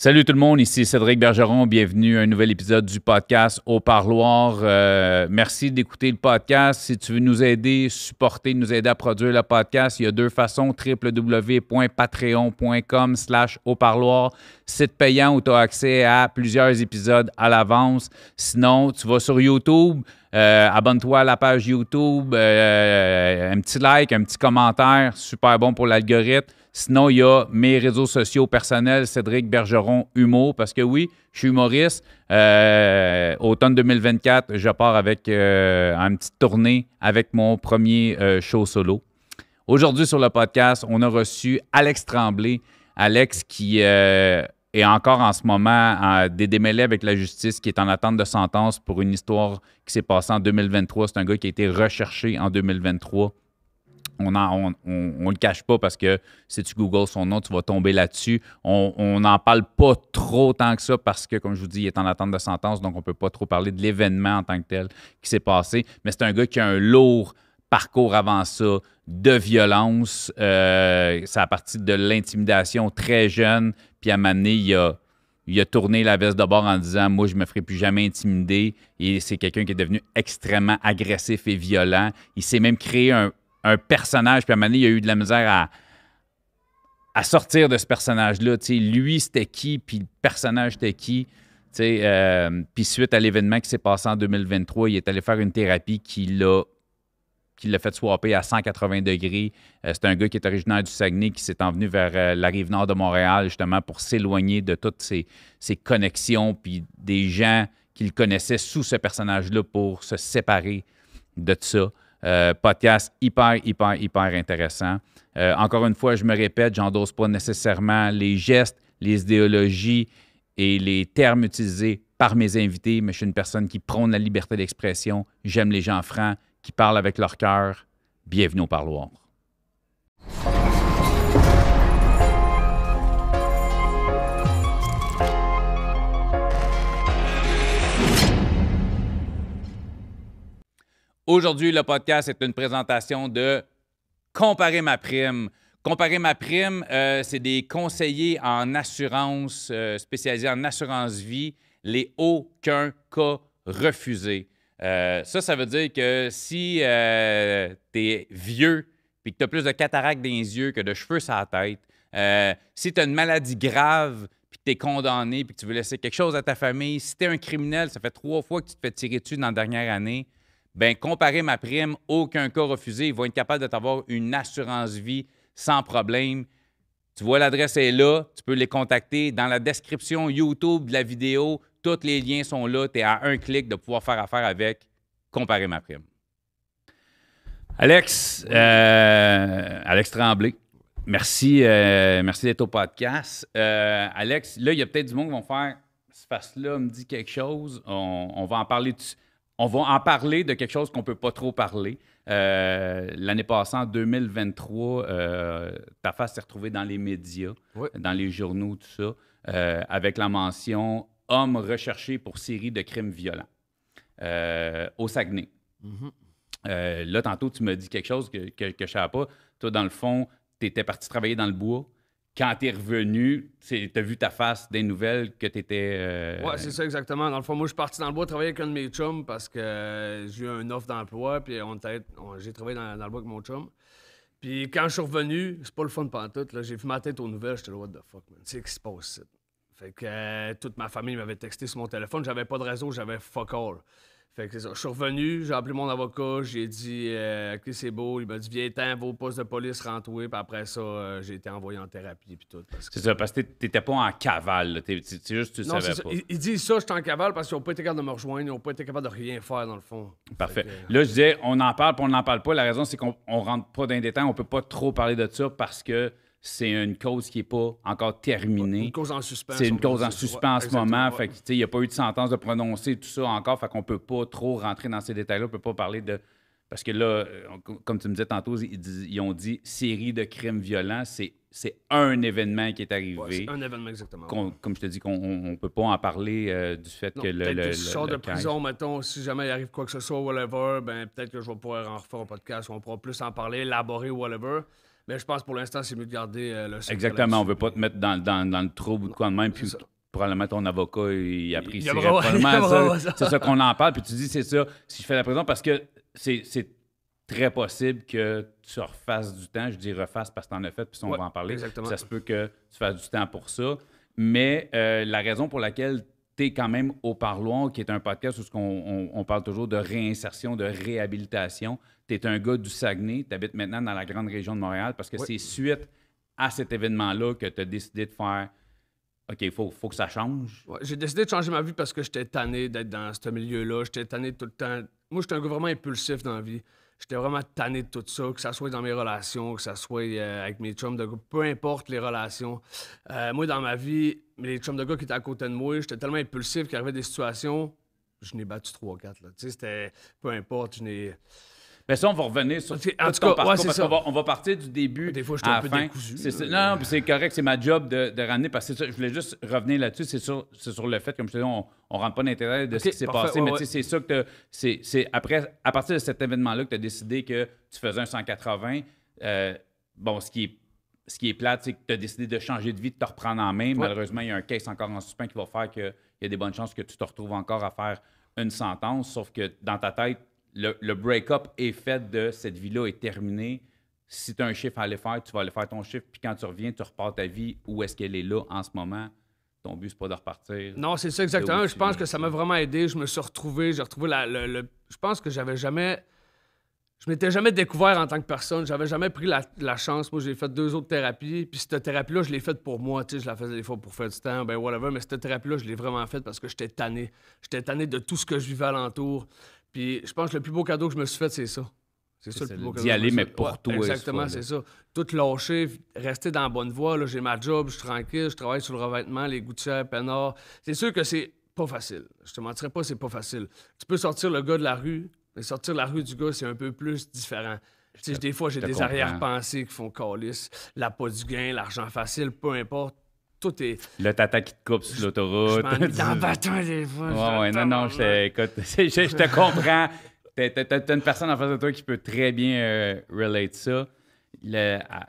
Salut tout le monde, ici Cédric Bergeron. Bienvenue à un nouvel épisode du podcast Au Parloir. Euh, merci d'écouter le podcast. Si tu veux nous aider, supporter, nous aider à produire le podcast, il y a deux façons www.patreon.com/slash Au Parloir, site payant où tu as accès à plusieurs épisodes à l'avance. Sinon, tu vas sur YouTube. Euh, abonne-toi à la page YouTube, euh, un petit like, un petit commentaire, super bon pour l'algorithme. Sinon, il y a mes réseaux sociaux personnels, Cédric Bergeron Humour, parce que oui, je suis humoriste. Euh, automne 2024, je pars avec euh, une petite tournée avec mon premier euh, show solo. Aujourd'hui, sur le podcast, on a reçu Alex Tremblay. Alex qui est encore en ce moment à des démêlés avec la justice qui est en attente de sentence pour une histoire qui s'est passée en 2023. C'est un gars qui a été recherché en 2023 on, ne le cache pas parce que si tu googles son nom, tu vas tomber là-dessus. On n'en parle pas trop tant que ça parce que, comme je vous dis, il est en attente de sentence, donc on ne peut pas trop parler de l'événement en tant que tel qui s'est passé. Mais c'est un gars qui a un lourd parcours avant ça de violence. C'est euh, ça a parti de l'intimidation très jeune. Puis à Mané, il a, il a tourné la veste de bord en disant Moi, je ne me ferai plus jamais intimider. Et c'est quelqu'un qui est devenu extrêmement agressif et violent. Il s'est même créé un, un personnage, puis à un moment donné, il a eu de la misère à, à sortir de ce personnage-là. Lui, c'était qui, puis le personnage, c'était qui. Euh, puis suite à l'événement qui s'est passé en 2023, il est allé faire une thérapie qui l'a qui fait swapper à 180 degrés. Euh, c'est un gars qui est originaire du Saguenay, qui s'est envenu vers euh, la rive nord de Montréal, justement, pour s'éloigner de toutes ses, connexions, puis des gens qu'il connaissait sous ce personnage-là pour se séparer de ça. Euh, podcast hyper, hyper, hyper intéressant. Euh, encore une fois, je me répète, j'endosse pas nécessairement les gestes, les idéologies et les termes utilisés par mes invités, mais je suis une personne qui prône la liberté d'expression. J'aime les gens francs, qui parlent avec leur cœur. Bienvenue au Parloir. Aujourd'hui, le podcast est une présentation de Comparer ma prime. Comparer ma prime, euh, c'est des conseillers en assurance, euh, spécialisés en assurance vie, les aucun cas refusés. Euh, ça, ça veut dire que si tu es vieux puis que tu as plus de cataractes dans les yeux que de cheveux sur la tête, si tu as une maladie grave puis que tu es condamné puis que tu veux laisser quelque chose à ta famille, si tu es un criminel, ça fait trois fois que tu te fais tirer dessus dans la dernière année, Bien, comparer ma prime, aucun cas refusé, ils vont être capables de t'avoir une assurance vie sans problème. Tu vois, l'adresse est là, tu peux les contacter. Dans la description YouTube de la vidéo, tous les liens sont là. Tu es à un clic de pouvoir faire affaire avec Comparer ma prime. Alex, euh, Alex Tremblay, merci, euh, merci d'être au podcast. Euh, Alex, là, il y a peut-être du monde qui vont faire ce face-là me dit quelque chose. On, va en parler dessus on va en parler de quelque chose qu'on ne peut pas trop parler. Euh, l'année passée, en 2023, euh, ta face s'est retrouvée dans les médias, dans les journaux, tout ça, euh, avec la mention Homme recherché pour série de crimes violents au Saguenay. Mm-hmm. là, tantôt, tu me dis quelque chose que, que, que je ne savais pas. Toi, dans le fond, tu étais parti travailler dans le bois quand t'es revenu, t'as vu ta face des nouvelles que t'étais. étais euh, Ouais, c'est ça exactement. Dans le fond, moi, je suis parti dans le bois travailler avec un de mes chums parce que euh, j'ai eu une offre d'emploi, puis on, j'ai travaillé dans, le bois avec mon chum. Puis quand je suis revenu, c'est pas le fun pantoute, là, j'ai vu ma tête aux nouvelles, j'étais là, what the fuck, man, c'est qui se passe Fait que euh, toute ma famille m'avait texté sur mon téléphone, j'avais pas de réseau, j'avais fuck all. Fait que c'est ça. Je suis revenu, j'ai appelé mon avocat, j'ai dit euh, Ok, c'est beau. Il m'a dit Viens, temps, vos postes de police, rentre-toi. Puis après ça, euh, j'ai été envoyé en thérapie. Puis tout. C'est ça, parce que t'étais pas en cavale. C'est juste tu non, savais pas. Ils, il disent ça, j'étais en cavale parce qu'ils n'ont pas été capables de me rejoindre. Ils n'ont pas été capables de rien faire, dans le fond. Parfait. Là, je disais On en parle, puis on n'en parle pas. La raison, c'est qu'on rentre pas dans les détails. On peut pas trop parler de ça parce que c'est une cause qui n'est pas encore terminée. Une cause en suspens. C'est une cause en suspens en ce moment. Fait il n'y a pas eu de sentence de prononcer, tout ça encore. Fait qu'on ne peut pas trop rentrer dans ces détails-là. On ne peut pas parler de. Parce que là, euh, comme tu me disais tantôt, ils, ont dit série de crimes violents. C'est c'est un événement qui est arrivé. c'est un événement, exactement. Comme je te dis, qu'on ne peut pas en parler euh, du fait que le. le, de prison, mettons, si jamais il arrive quoi que ce soit, whatever, ben, peut-être que je vais pouvoir en refaire un podcast où on pourra plus en parler, élaborer, whatever. Mais je pense pour l'instant, c'est mieux de garder euh, le Exactement. On ne veut pas te mettre dans, le trou ou de quoi de même. Puis probablement ton avocat, il apprécie probablement ça. C'est ça qu'on en parle. Puis tu dis, c'est ça, si je fais la prison, parce que c'est très possible que tu refasses du temps. Je dis refasse parce que tu en as fait, puis on va en parler. Exactement. Ça se peut que tu fasses du temps pour ça. Mais euh, la raison pour laquelle tu es quand même au parloir, qui est un podcast où on, parle toujours de réinsertion, de réhabilitation. Tu es un gars du Saguenay, tu habites maintenant dans la grande région de Montréal parce que c'est suite à cet événement-là que tu as décidé de faire. OK, il faut, faut que ça change. j'ai décidé de changer ma vie parce que j'étais tanné d'être dans ce milieu-là. J'étais tanné tout le temps. Moi, j'étais un gars vraiment impulsif dans la vie. J'étais vraiment tanné de tout ça, que ça soit dans mes relations, que ça soit euh, avec mes chums de gars, peu importe les relations. Euh, moi, dans ma vie, mes chums de gars qui étaient à côté de moi, j'étais tellement impulsif qu'il y avait des situations, je n'ai battu trois quatre, Tu sais, C'était peu importe, je n'ai. Mais ça, on va revenir sur en tout cas, on va partir du début Des fois, je suis un peu décousu. C'est, non, non c'est correct, c'est ma job de, ramener, parce que je voulais juste revenir là-dessus, c'est sur, sur le fait, comme je te dis, on ne rentre pas l'intérêt de ce qui s'est passé, mais c'est sûr que c'est, c'est après, à partir de cet événement-là que tu as décidé que tu faisais un 180, euh, bon, ce qui est ce qui est plate, c'est que tu as décidé de changer de vie, de te reprendre en main. Malheureusement, il y a un case encore en suspens qui va faire qu'il y a des bonnes chances que tu te retrouves encore à faire une sentence, sauf que dans ta tête, le, break-up est fait de cette vie-là est terminée. Si tu as un chiffre à aller faire, tu vas aller faire ton chiffre. Puis quand tu reviens, tu repars ta vie. Où est-ce qu'elle est là en ce moment? Ton but, c'est pas de repartir. Non, c'est ça exactement. Je pense que ça m'a vraiment aidé. Je me suis retrouvé. J'ai retrouvé la, Je pense que j'avais jamais je m'étais jamais découvert en tant que personne. J'avais jamais pris la, chance. Moi, j'ai fait deux autres thérapies. Puis cette thérapie-là, je l'ai faite pour moi. je la faisais des fois pour faire du temps, ben whatever. Mais cette thérapie-là, je l'ai vraiment faite parce que j'étais tanné. J'étais tanné de tout ce que je vivais alentour. Puis je pense que le plus beau cadeau que je me suis fait, c'est ça. C'est ça, le plus beau cadeau. D'y aller, mais pour Exactement, c'est ça. Tout lâcher, rester dans la bonne voie. J'ai ma job, je suis tranquille, je travaille sur le revêtement, les gouttières, peinards. C'est sûr que c'est pas facile. Je te mentirais pas, c'est pas facile. Tu peux sortir le gars de la rue, mais sortir la rue du gars, c'est un peu plus différent. sais, des fois, j'ai des arrière-pensées qui font calice. La peau du gain, l'argent facile, peu importe tout Le tata qui te coupe sur l'autoroute. Je, dans bâton des fois. non, non, je, je, te comprends. T'as une personne en face de toi qui peut très bien euh, relate ça.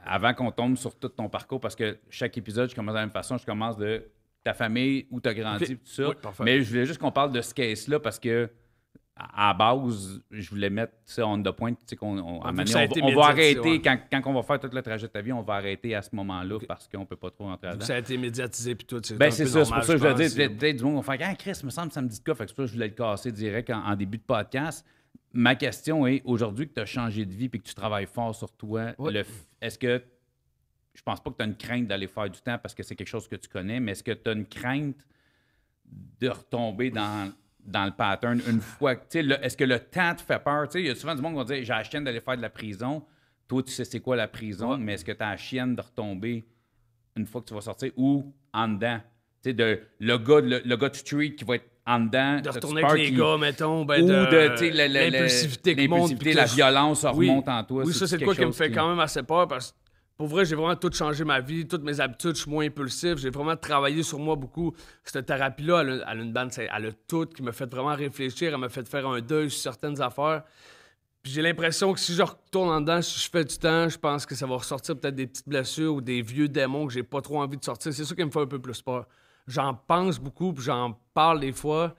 avant qu'on tombe sur tout ton parcours, parce que chaque épisode, je commence de la même façon, je commence de ta famille, où t'as grandi, tout ça. mais je voulais juste qu'on parle de ce case-là parce que à, base, je voulais mettre on the point. On, on, à on, va arrêter, quand, quand, on va faire toute la trajet de ta vie, on va arrêter à ce moment-là parce qu'on ne peut pas trop rentrer dedans. Ça a été médiatisé puis tout. C'est ben, c'est ça, c'est pour ça que je voulais dire. du monde fait Ah, Chris, me semble ça me dit de quoi. je voulais le casser direct en, début de podcast. Ma question est aujourd'hui que tu as changé de vie puis que tu travailles fort sur toi, est-ce que je pense pas que tu as une crainte d'aller faire du temps parce que c'est quelque chose que tu connais, mais est-ce que tu as une crainte de retomber dans dans le pattern une fois. tu que Est-ce que le temps te fait peur? Il y a souvent du monde qui va dire J'ai la chienne d'aller faire de la prison. Toi, tu sais c'est quoi la prison, mais est-ce que tu as la chienne de retomber une fois que tu vas sortir ou en dedans? Tu sais, de, le, gars, le, street qui va être en dedans. De retourner avec les gars, mettons. Ben, ou de l'impulsivité, la violence remonte en toi. Oui, ça, c'est quoi qui me fait quand même assez peur parce que pour vrai, j'ai vraiment tout changé ma vie, toutes mes habitudes, je suis moins impulsif, j'ai vraiment travaillé sur moi beaucoup. Cette thérapie-là, elle, a une bande, elle a tout qui me fait vraiment réfléchir, elle m'a fait faire un deuil sur certaines affaires. Puis j'ai l'impression que si je retourne en dedans, si je fais du temps, je pense que ça va ressortir peut-être des petites blessures ou des vieux démons que j'ai pas trop envie de sortir. C'est ça qui me fait un peu plus peur. J'en pense beaucoup, puis j'en parle des fois,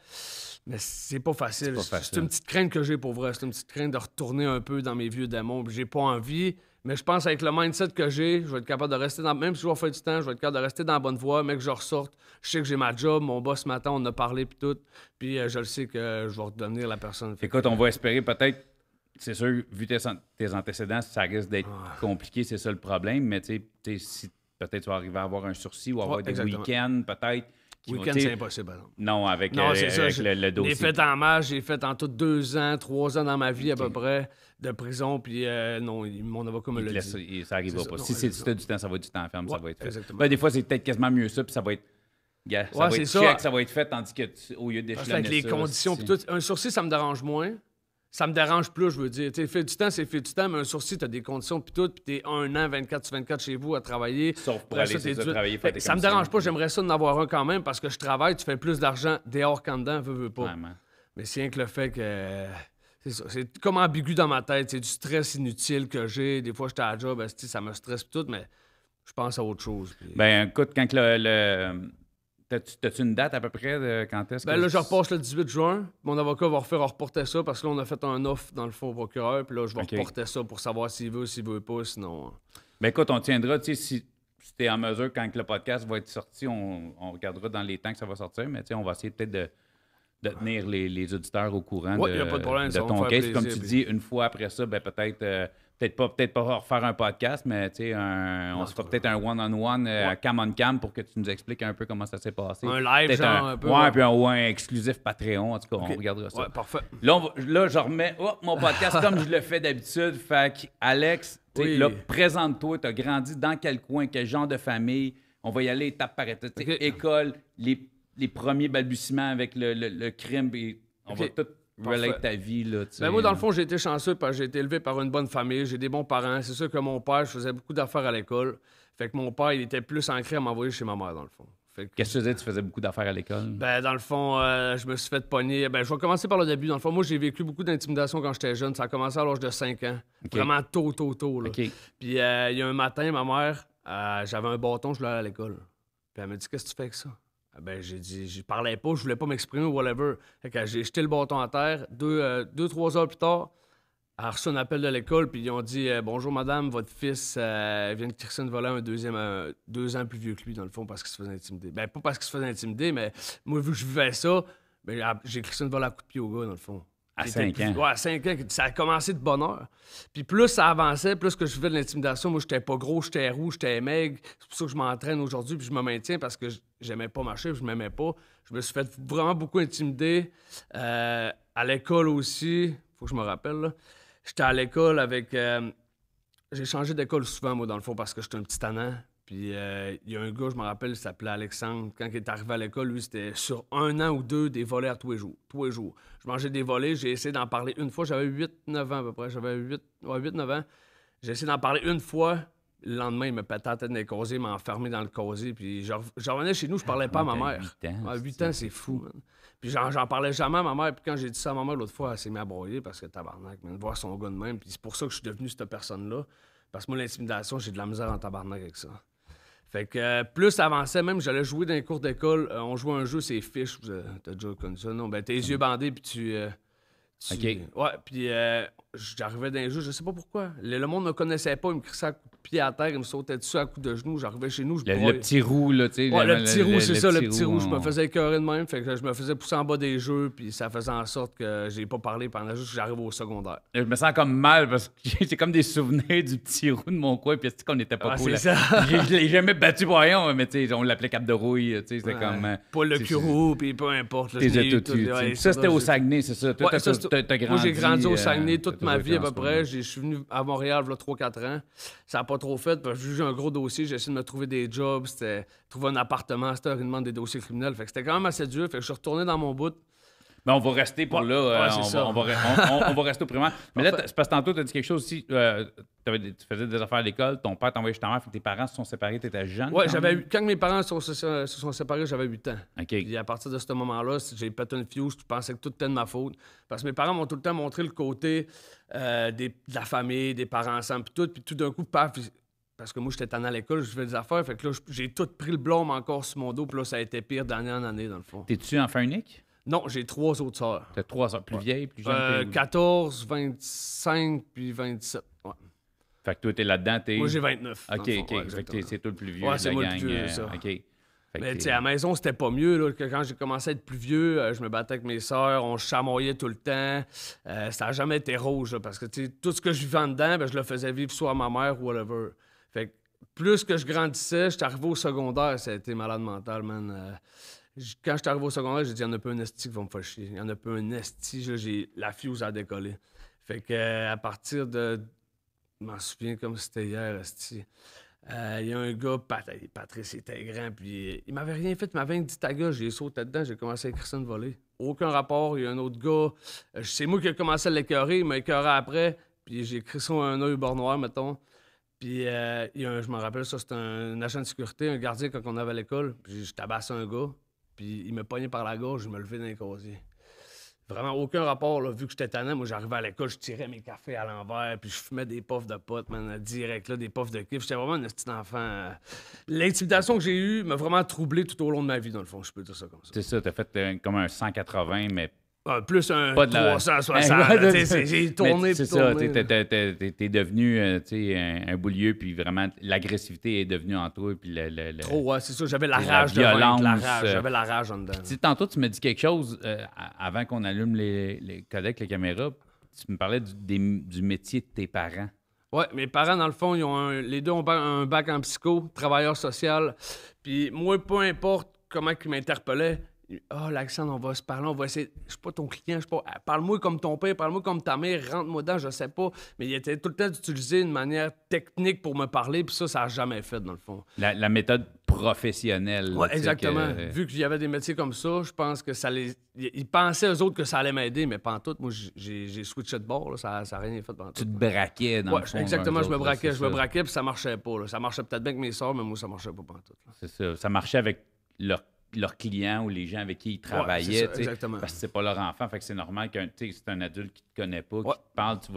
mais c'est pas facile. C'est une petite crainte que j'ai pour vrai. C'est une petite crainte de retourner un peu dans mes vieux démons. j'ai pas envie. Mais je pense avec le mindset que j'ai, je vais être capable de rester dans. Même si je vais faire du temps, je vais être capable de rester dans la bonne voie, mais que je ressorte. Je sais que j'ai ma job, mon boss matin, on a parlé puis tout. Puis euh, je le sais que je vais redevenir la personne. Écoute, on va espérer peut-être. C'est sûr, vu tes, antécédents, ça risque d'être compliqué, c'est ça le problème. Mais tu sais, peut-être tu vas arriver à avoir un sursis ou avoir des week-ends, peut-être week-end, c'est impossible. Non, avec, euh, le, le, dossier. J'ai fait en masse, j'ai fait en tout deux ans, trois ans dans ma vie à peu près de prison, puis euh, non, mon avocat me le. dit. Ça n'arrivera pas. si c'est du temps, ça va être du temps en ferme, ça va être Exactement. Ben, des fois, c'est peut-être quasiment mieux ça, puis ça va être... Yeah, ça va être ça. va être fait, tandis que au lieu d'échelonner Avec les conditions, tout, un sourcil ça me dérange moins ça me dérange plus, je veux dire. Tu fait du temps, c'est fait du temps, mais un sourcil, t'as des conditions, pis tout, pis t'es un an, 24 sur 24 chez vous à travailler. Sauf pour aller ça, travailler, ça me dérange pas, j'aimerais ça d'en avoir un quand même, parce que je travaille, tu fais plus d'argent dehors qu'en dedans, veux, veux pas. Mais c'est rien que le fait que. C'est ça, c'est comme ambigu dans ma tête, c'est du stress inutile que j'ai. Des fois, j'étais à la job, ça me stresse, tout, mais je pense à autre chose. Ben, écoute, quand le T'as-tu une date à peu près de quand est-ce ben que. Ben là, je repasse le 18 juin. Mon avocat va refaire reporter ça parce que on a fait un offre dans le faux procureur. Puis là, je vais reporter ça pour savoir s'il veut, s'il veut pas, sinon. Hein. Ben écoute, on tiendra, tu sais, si, tu es en mesure, quand le podcast va être sorti, on, regardera dans les temps que ça va sortir, mais tu sais, on va essayer peut-être de, de, tenir les, auditeurs au courant de, de, ton case. Comme tu dis, une fois après ça, ben peut-être. Euh, Peut-être pas, peut-être pas refaire un podcast, mais on se fera peut-être un one-on-one à euh, cam on cam pour que tu nous expliques un peu comment ça s'est passé. Un live, genre, un, peu. Ouais, puis un, ouais, exclusif Patreon. En tout cas, on regardera ça. Ouais, parfait. Là, là je remets oh, mon podcast comme je le fais d'habitude. Fait Alex, là, présente-toi. Tu as grandi dans quel coin, quel genre de famille. On va y aller étape par étape. École, les, premiers balbutiements avec le, crime. Et on va tout relate ta vie. Ben, moi, dans le fond, j'ai été chanceux parce que j'ai été élevé par une bonne famille, j'ai des bons parents. C'est sûr que mon père, je faisais beaucoup d'affaires à l'école. Fait que mon père, il était plus ancré à m'envoyer chez ma mère, dans le fond. Qu'est-ce que tu faisais? Tu faisais beaucoup d'affaires à l'école? Ben, dans le fond, euh, je me suis fait pogner. Ben, je vais commencer par le début. Dans le fond, moi, j'ai vécu beaucoup d'intimidation quand j'étais jeune. Ça a commencé à l'âge de 5 ans. Vraiment tôt, tôt, tôt. Puis, euh, il y a un matin, ma mère, euh, j'avais un bâton, je l'ai à l'école. Puis, elle me dit Qu'est-ce que tu fais avec ça? Ah ben, j'ai dit, je parlais pas, je voulais pas m'exprimer, whatever. j'ai jeté le bâton à terre. Deux, euh, deux trois heures plus tard, elle a reçu un appel de l'école, puis ils ont dit euh, Bonjour madame, votre fils euh, vient de crisser une un deuxième, deux ans plus vieux que lui, dans le fond, parce qu'il se faisait intimider. Ben, pas parce qu'il se faisait intimider, mais moi, vu que je vivais ça, ben, j'ai crissé une à coup de pied au gars, dans le fond. À 5 ans. Ça a commencé de bonne heure. Puis plus ça avançait, plus que je vivais de l'intimidation. Moi, j'étais pas gros, j'étais roux, j'étais maigre. C'est pour ça que je m'entraîne aujourd'hui, puis je me maintiens parce que j'aimais pas marcher, puis je m'aimais pas. Je me suis fait vraiment beaucoup intimider. Euh, à l'école aussi, faut que je me rappelle, J'étais à l'école avec. Euh, j'ai changé d'école souvent, moi, dans le fond, parce que j'étais un petit tannant. Puis euh, il y a un gars, je me rappelle, il s'appelait Alexandre. Quand il est arrivé à l'école, lui, c'était sur un an ou deux des volets tous les jours. Tous les jours. Je mangeais des volets, j'ai essayé d'en parler une fois. J'avais 8-9 ans à peu près. J'avais 8, 9 ans. J'ai essayé d'en parler une fois. Le lendemain, il me pétait la tête dans les il m'a enfermé dans le causier. Puis je, revenais chez nous, je parlais pas à ma ah, mère. À 8 ans, c'est fou. Man. Puis j'en parlais jamais à ma mère. Puis quand j'ai dit ça à ma mère l'autre fois, elle s'est mise à broyer parce que tabarnak, de voir son gars de même. Puis c'est pour ça que je suis devenu cette personne-là. Parce que moi, l'intimidation, j'ai de la misère en tabarnak avec ça. Fait que euh, plus avançait, même j'allais jouer dans les cours d'école, euh, on jouait un jeu, c'est fish, t'as déjà connu ça, non? Ben tes yeux bandés, puis tu, euh, tu, OK. Ouais, puis j'arrivais d'un jeu, je sais pas pourquoi. Le, monde ne connaissait pas, il me crissait à pied à terre, il me sautait dessus à coups de genoux. J'arrivais chez nous, je le, le petit roux, là, tu sais. Ouais, le, petit roux, c'est ça, le petit roux. Je me faisais écœurer de même, fait que je me faisais pousser en bas des jeux, puis ça faisait en sorte que j'ai pas parlé pendant juste que j'arrive au secondaire. Je me sens comme mal parce que j'ai comme des souvenirs du petit roux de mon coin, puis c'est qu'on n'était pas ah, cool. C'est ça. je jamais battu pour mais tu sais, on l'appelait cap de rouille, tu sais, c'était comme. Hein, pas le curou, puis peu importe. ça, c'était au Saguenay, c'est ça. Toi, grandi. j'ai grandi au euh, Saguenay ma vie, à peu près. Je suis venu à Montréal, là, 3-4 ans. Ça n'a pas trop fait. J'ai eu un gros dossier. J'ai essayé de me trouver des jobs. C'était trouver un appartement. C'était une demande des dossiers criminels. c'était quand même assez dur. Fait je suis retourné dans mon bout. Mais on va rester pour là. on, va, rester au primaire. Mais là, c'est parce que tantôt, tu as dit quelque chose aussi. Euh, tu faisais des affaires à l'école, ton père t'envoyait chez ta mère, fait que tes parents se sont séparés, tu étais jeune. Oui, j'avais quand mes parents se, sont séparés, j'avais 8 ans. et à partir de ce moment-là, j'ai pété une fuse, je pensais que tout était de ma faute. Parce que mes parents m'ont tout le temps montré le côté euh, de la famille, des parents ensemble, puis tout. Puis tout d'un coup, parce que moi, j'étais tanné à l'école, je faisais des affaires. Fait que là, j'ai tout pris le blâme encore sur mon dos, puis là, ça a été pire d'année en année, dans le fond. T'es-tu enfin unique? Non, j'ai trois autres sœurs. T'as trois sœurs, plus vieilles, plus jeunes? 14, euh, 25, puis 27. Ouais. Fait que toi, t'es là-dedans, t'es... Moi, j'ai 29. OK, OK. fait que c'est toi le plus vieux ouais, c'est moi le plus vieux, euh, ça. Mais tu sais, à la maison, c'était pas mieux. Là, que quand j'ai commencé à être plus vieux, euh, je me battais avec mes sœurs, on chamoyait tout le temps. ça n'a jamais été rouge, parce que tout ce que je vivais en dedans, ben, je le faisais vivre soit à ma mère ou whatever. Fait que plus que je grandissais, j'étais arrivé au secondaire, ça a été malade mental, man quand je suis arrivé au secondaire, j'ai dit, il y en a pas un esti qui va me faire chier. Il y en a pas un esti. J'ai la fuse à décoller. Fait que euh, à partir de. Je m'en souviens comme c'était hier, esti. Euh, il y a un gars, Patrice était grand, puis il m'avait rien fait, il m'avait dit ta gueule, j'ai sauté dedans, j'ai commencé à écrire ça une volée. Aucun rapport, il y a un autre gars, euh, c'est moi qui ai commencé à l'écœurer, il m'a écœuré après, puis j'ai écrit ça un œil bord noir, mettons. Puis y un, je me rappelle, ça, c'était un, un, agent de sécurité, un gardien quand on avait à l'école, puis je tabasse un gars, puis il me pognait par la gorge, je me levais dans les Vraiment aucun rapport, là, vu que j'étais tanné. Moi, j'arrivais à l'école, je tirais mes cafés à l'envers, puis je fumais des puffs de potes, man, direct, là, des puffs de kiff. J'étais vraiment un petit enfant. Euh. L'intimidation que j'ai eue m'a vraiment troublé tout au long de ma vie, dans le fond, je peux dire ça comme ça. C'est ça, t'as fait euh, comme un 180, mais ah, plus un pas 360. J'ai tourné. C'est ça, t'es es, devenu euh, un, un, boulieu, puis vraiment, l'agressivité est devenue en toi. Puis le, oh, ouais, c'est ça, j'avais la rage de violence, euh. j'avais la rage en dedans. tantôt, tu me dis quelque chose, euh, avant qu'on allume les, les codecs, les caméras, tu me parlais du, métier de tes parents. Oui, mes parents, dans le fond, ils ont les deux ont un bac en psycho, travailleur social. Puis moi, peu importe comment ils m'interpellaient, oh, l'accent on va se parler, on va essayer. Je suis pas ton client, je suis pas. Ah, parle-moi comme ton père, parle-moi comme ta mère, rentre-moi dedans, je sais pas. Mais il était tout le temps d'utiliser une manière technique pour me parler, puis ça, ça n'a jamais fait, dans le fond. La, méthode professionnelle. Oui, exactement. Euh, Vu qu'il y avait des métiers comme ça, je pense que ça les. Ils pensaient eux autres que ça allait m'aider, mais pas en tout. Moi, j'ai switché de bord, ça n'a rien fait pendant Tu te braquais dans le fond, Exactement, je me braquais, je me braquais, puis ça marchait pas. Ça marchait peut-être bien avec mes soeurs, mais moi, ça marchait pas pendant tout. C'est ça. Ça marchait avec leur leurs clients ou les gens avec qui ils travaillaient. parce que c'est pas leur enfant. Fait que c'est normal qu'un c'est un adulte qui te connaît pas, qui te parle, tu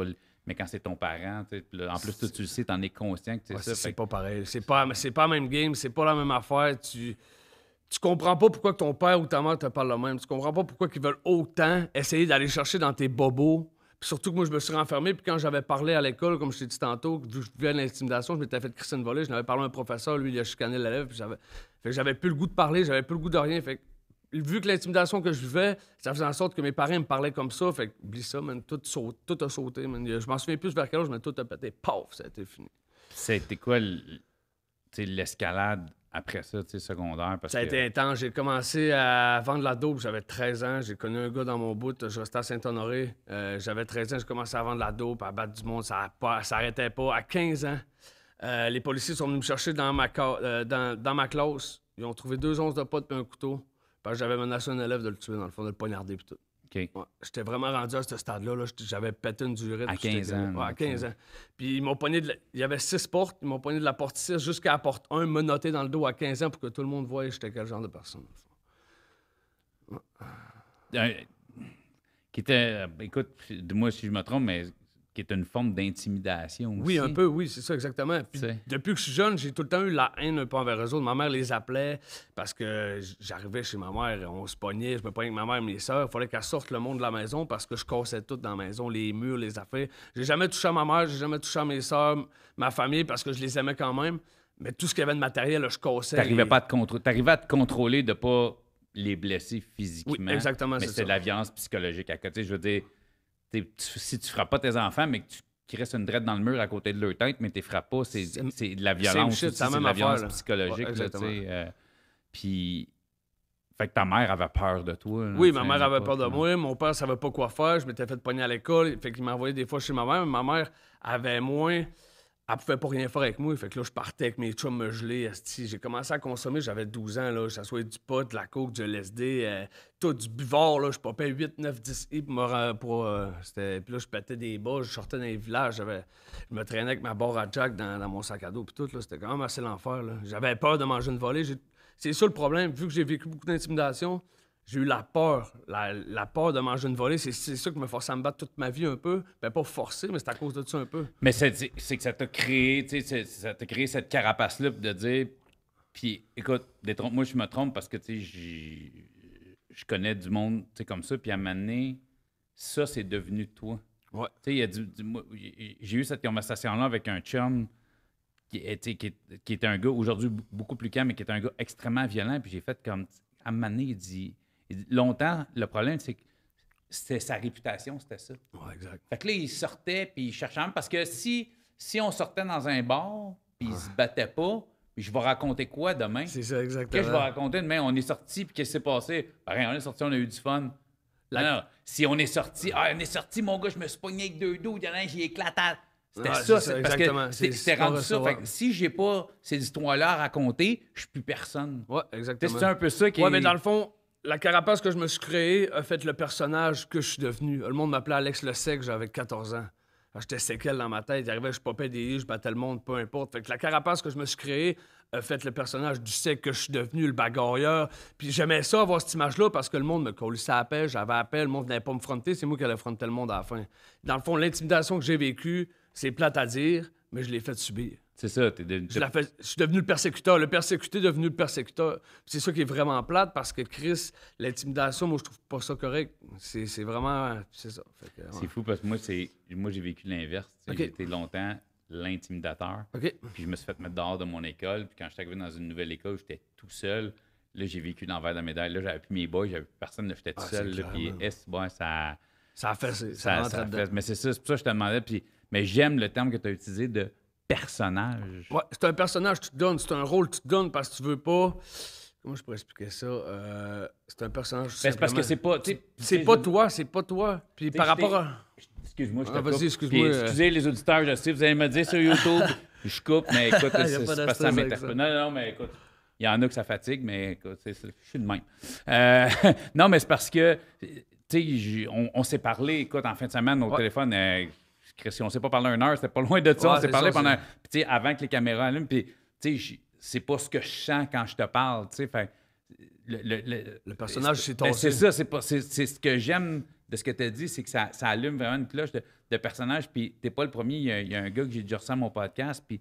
Mais quand c'est ton parent, en plus, toi, tu le sais, t'en es conscient que c'est C'est pas pareil. C'est pas, c'est pas la même game, c'est pas la même affaire. Tu, tu comprends pas pourquoi ton père ou ta mère te parle le même. Tu comprends pas pourquoi ils veulent autant essayer d'aller chercher dans tes bobos surtout que moi, je me suis renfermé. Puis quand j'avais parlé à l'école, comme je t'ai dit tantôt, vu que je vivais l'intimidation, je m'étais fait de Christine voler. j'en avais parlé à un professeur, lui, il a chicané l'élève. Puis j'avais, j'avais plus le goût de parler, j'avais plus le goût de rien. Fait que, vu que l'intimidation que je vivais, ça faisait en sorte que mes parents me parlaient comme ça. Fait que, oublie ça, tout, a sauté. Je m'en souviens plus vers quel âge, mais tout a pété. Paf, ça a été fini. C'était quoi l'escalade? après ça, tu sais, secondaire. ça a été été intense. J'ai commencé à vendre la dope, j'avais 13 ans. J'ai connu un gars dans mon bout, je restais à Saint-Honoré. Euh, j'avais 13 ans, j'ai commencé à vendre la dope, à battre du monde, ça s'arrêtait pas, À 15 ans, euh, les policiers sont venus me chercher euh, dans ma, classe. Ils ont trouvé deux onces de potes et un couteau. j'avais menacé un élève de le tuer, dans le fond, de le poignarder et tout. J'étais vraiment rendu à ce stade-là. J'avais pété une durée. À 15 ans. à 15 ans. Puis ils m'ont pogné Il y avait six portes. Ils m'ont pogné de la porte 6 jusqu'à la porte 1, me noter dans le dos à 15 ans pour que tout le monde voie j'étais quel genre de personne. Euh, qui était. Euh, écoute, dis-moi si je me trompe, mais qui est une forme d'intimidation aussi. Oui, un peu, oui, c'est ça, exactement. depuis que je suis jeune, j'ai tout le temps eu la haine un peu envers eux autres. Ma mère les appelait parce que j'arrivais chez ma mère, et on se pognait, je me pognais avec ma mère et mes soeurs. Il fallait qu'elle sorte le monde de la maison parce que je cassais tout dans la maison, les murs, les affaires. J'ai jamais touché à ma mère, j'ai jamais touché à mes sœurs, ma famille, parce que je les aimais quand même. Mais tout ce qu'il y avait de matériel, je cassais. T'arrivais n'arrivais pas à te contrôler, à te de pas les blesser physiquement. Oui, exactement, c'est de la violence psychologique à côté. Je veux dire si tu frappes pas tes enfants, mais que tu qui une drette dans le mur à côté de leur tête, mais t'es frappes pas, c'est de la violence. C'est de la violence psychologique. puis, fait que ta mère avait peur de toi. oui, ma mère avait peur de moi. Mon père savait pas quoi faire. Je m'étais fait pogner à l'école. Fait qu'il m'envoyait des fois chez ma mère. Mais ma mère avait moins elle pouvait pas rien faire avec moi. Fait que là, je partais avec mes chums me geler. J'ai commencé à consommer, j'avais 12 ans. Là, ça du pot, de la coke, du LSD, euh, tout du buvard. Là, je popais 8, 9, 10 hip pour. Euh, puis là, je pétais des bas, je sortais dans les villages. Je me traînais avec ma barre à Jack dans, mon sac à dos. Puis tout, c'était quand même assez l'enfer. J'avais peur de manger une volée. C'est ça le problème. Vu que j'ai vécu beaucoup d'intimidation, j'ai eu la peur, la, peur de manger une volée. C'est ça qui me force à me battre toute ma vie un peu. Ben, pas forcé, mais c'est à cause de ça un peu. Mais c'est que ça t'a créé, ça t'a créé cette carapace-là de dire. Puis écoute, détrompe-moi, je me trompe parce que tu sais, je connais du monde comme ça. Puis à un moment ça, c'est devenu toi. Ouais. J'ai eu cette conversation-là avec un chum qui, était un gars aujourd'hui beaucoup plus calme, mais qui était un gars extrêmement violent. Puis j'ai fait comme. À un moment donné, il dit longtemps, le problème, c'est que c'était sa réputation, c'était ça. Ouais, exact. Fait que là, il sortait, puis il cherchait. Parce que si, si on sortait dans un bar, puis il se ah. battait pas, puis je vais raconter quoi demain? C'est ça, exactement. Qu'est-ce que je vais raconter demain? On est sorti, puis qu'est-ce qui s'est passé? Ben rien, on est sorti, on a eu du fun. Là, si on est sorti, ah, on est sorti, mon gars, je me suis pogné avec deux dos, j'ai éclaté. C'était ça, parce exactement. que c'était rendu ça. Fait que si j'ai pas ces histoires-là à raconter, je suis plus personne. Ouais, exactement. C'est un peu ça qui. Ouais, mais dans le fond, la carapace que je me suis créée a fait le personnage que je suis devenu. Le monde m'appelait Alex Le Sec, j'avais 14 ans. J'étais séquelle dans ma tête. J'arrivais, je popais des je battais le monde, peu importe. la carapace que je me suis créée a fait le personnage du sec que je suis devenu, le bagarreur. Puis j'aimais ça, avoir cette image-là, parce que le monde me ça à paix, j'avais à le monde venait pas me fronter, c'est moi qui allais fronter le monde à la fin. Dans le fond, l'intimidation que j'ai vécue, c'est plate à dire, mais je l'ai fait subir. C'est ça, t'es devenu. Je, suis devenu le persécuteur. Le persécuté est devenu le persécuteur. C'est ça qui est vraiment plate parce que Chris, l'intimidation, moi, je trouve pas ça correct. C'est, vraiment. C'est ça. C'est fou parce que moi, c'est... moi j'ai vécu l'inverse. J'ai été longtemps l'intimidateur. Puis je me suis fait mettre dehors de mon école. Puis quand je suis arrivé dans une nouvelle école, j'étais tout seul. Là, j'ai vécu l'envers de la médaille. Là, j'avais plus mes boys, j'avais personne. Là, j'étais tout ah, seul. puis est, bon, ça. Ça a fait. Ça, Mais c'est ça, c'est pour ça que je te demandais. Puis... Mais j'aime le terme que tu as utilisé de personnage. c'est un personnage que tu te donnes, c'est un rôle que tu te donnes parce que tu veux pas. Comment je pourrais expliquer ça? Euh, c'est un personnage. Ben, c'est parce que c'est pas. C'est pas toi, c'est pas toi. Puis par rapport à. Excuse-moi, je te ah, Vas-y, Excuse moi excusez les auditeurs, je sais, vous allez me dire sur YouTube, je coupe, mais écoute, c'est pas ça m'interpelle. Non, non, mais écoute. Il y en a que ça fatigue, mais écoute, je suis le même. Euh, non, mais c'est parce que, tu sais, on, s'est parlé, écoute, en fin de semaine, au téléphone, euh, Christian, on s'est pas parlé une heure, c'était pas loin de ça. parlé pendant. Puis, avant que les caméras allument. Puis, tu sais, c'est pas ce que je sens quand je te parle. Tu sais, Le, le, personnage, c'est ton. Ben, c'est ça, c'est, ce que j'aime de ce que tu as dit, c'est que ça, ça, allume vraiment une cloche de, de personnage. Puis t'es pas le premier. Il y, a, un gars que j'ai déjà reçu à mon podcast. Puis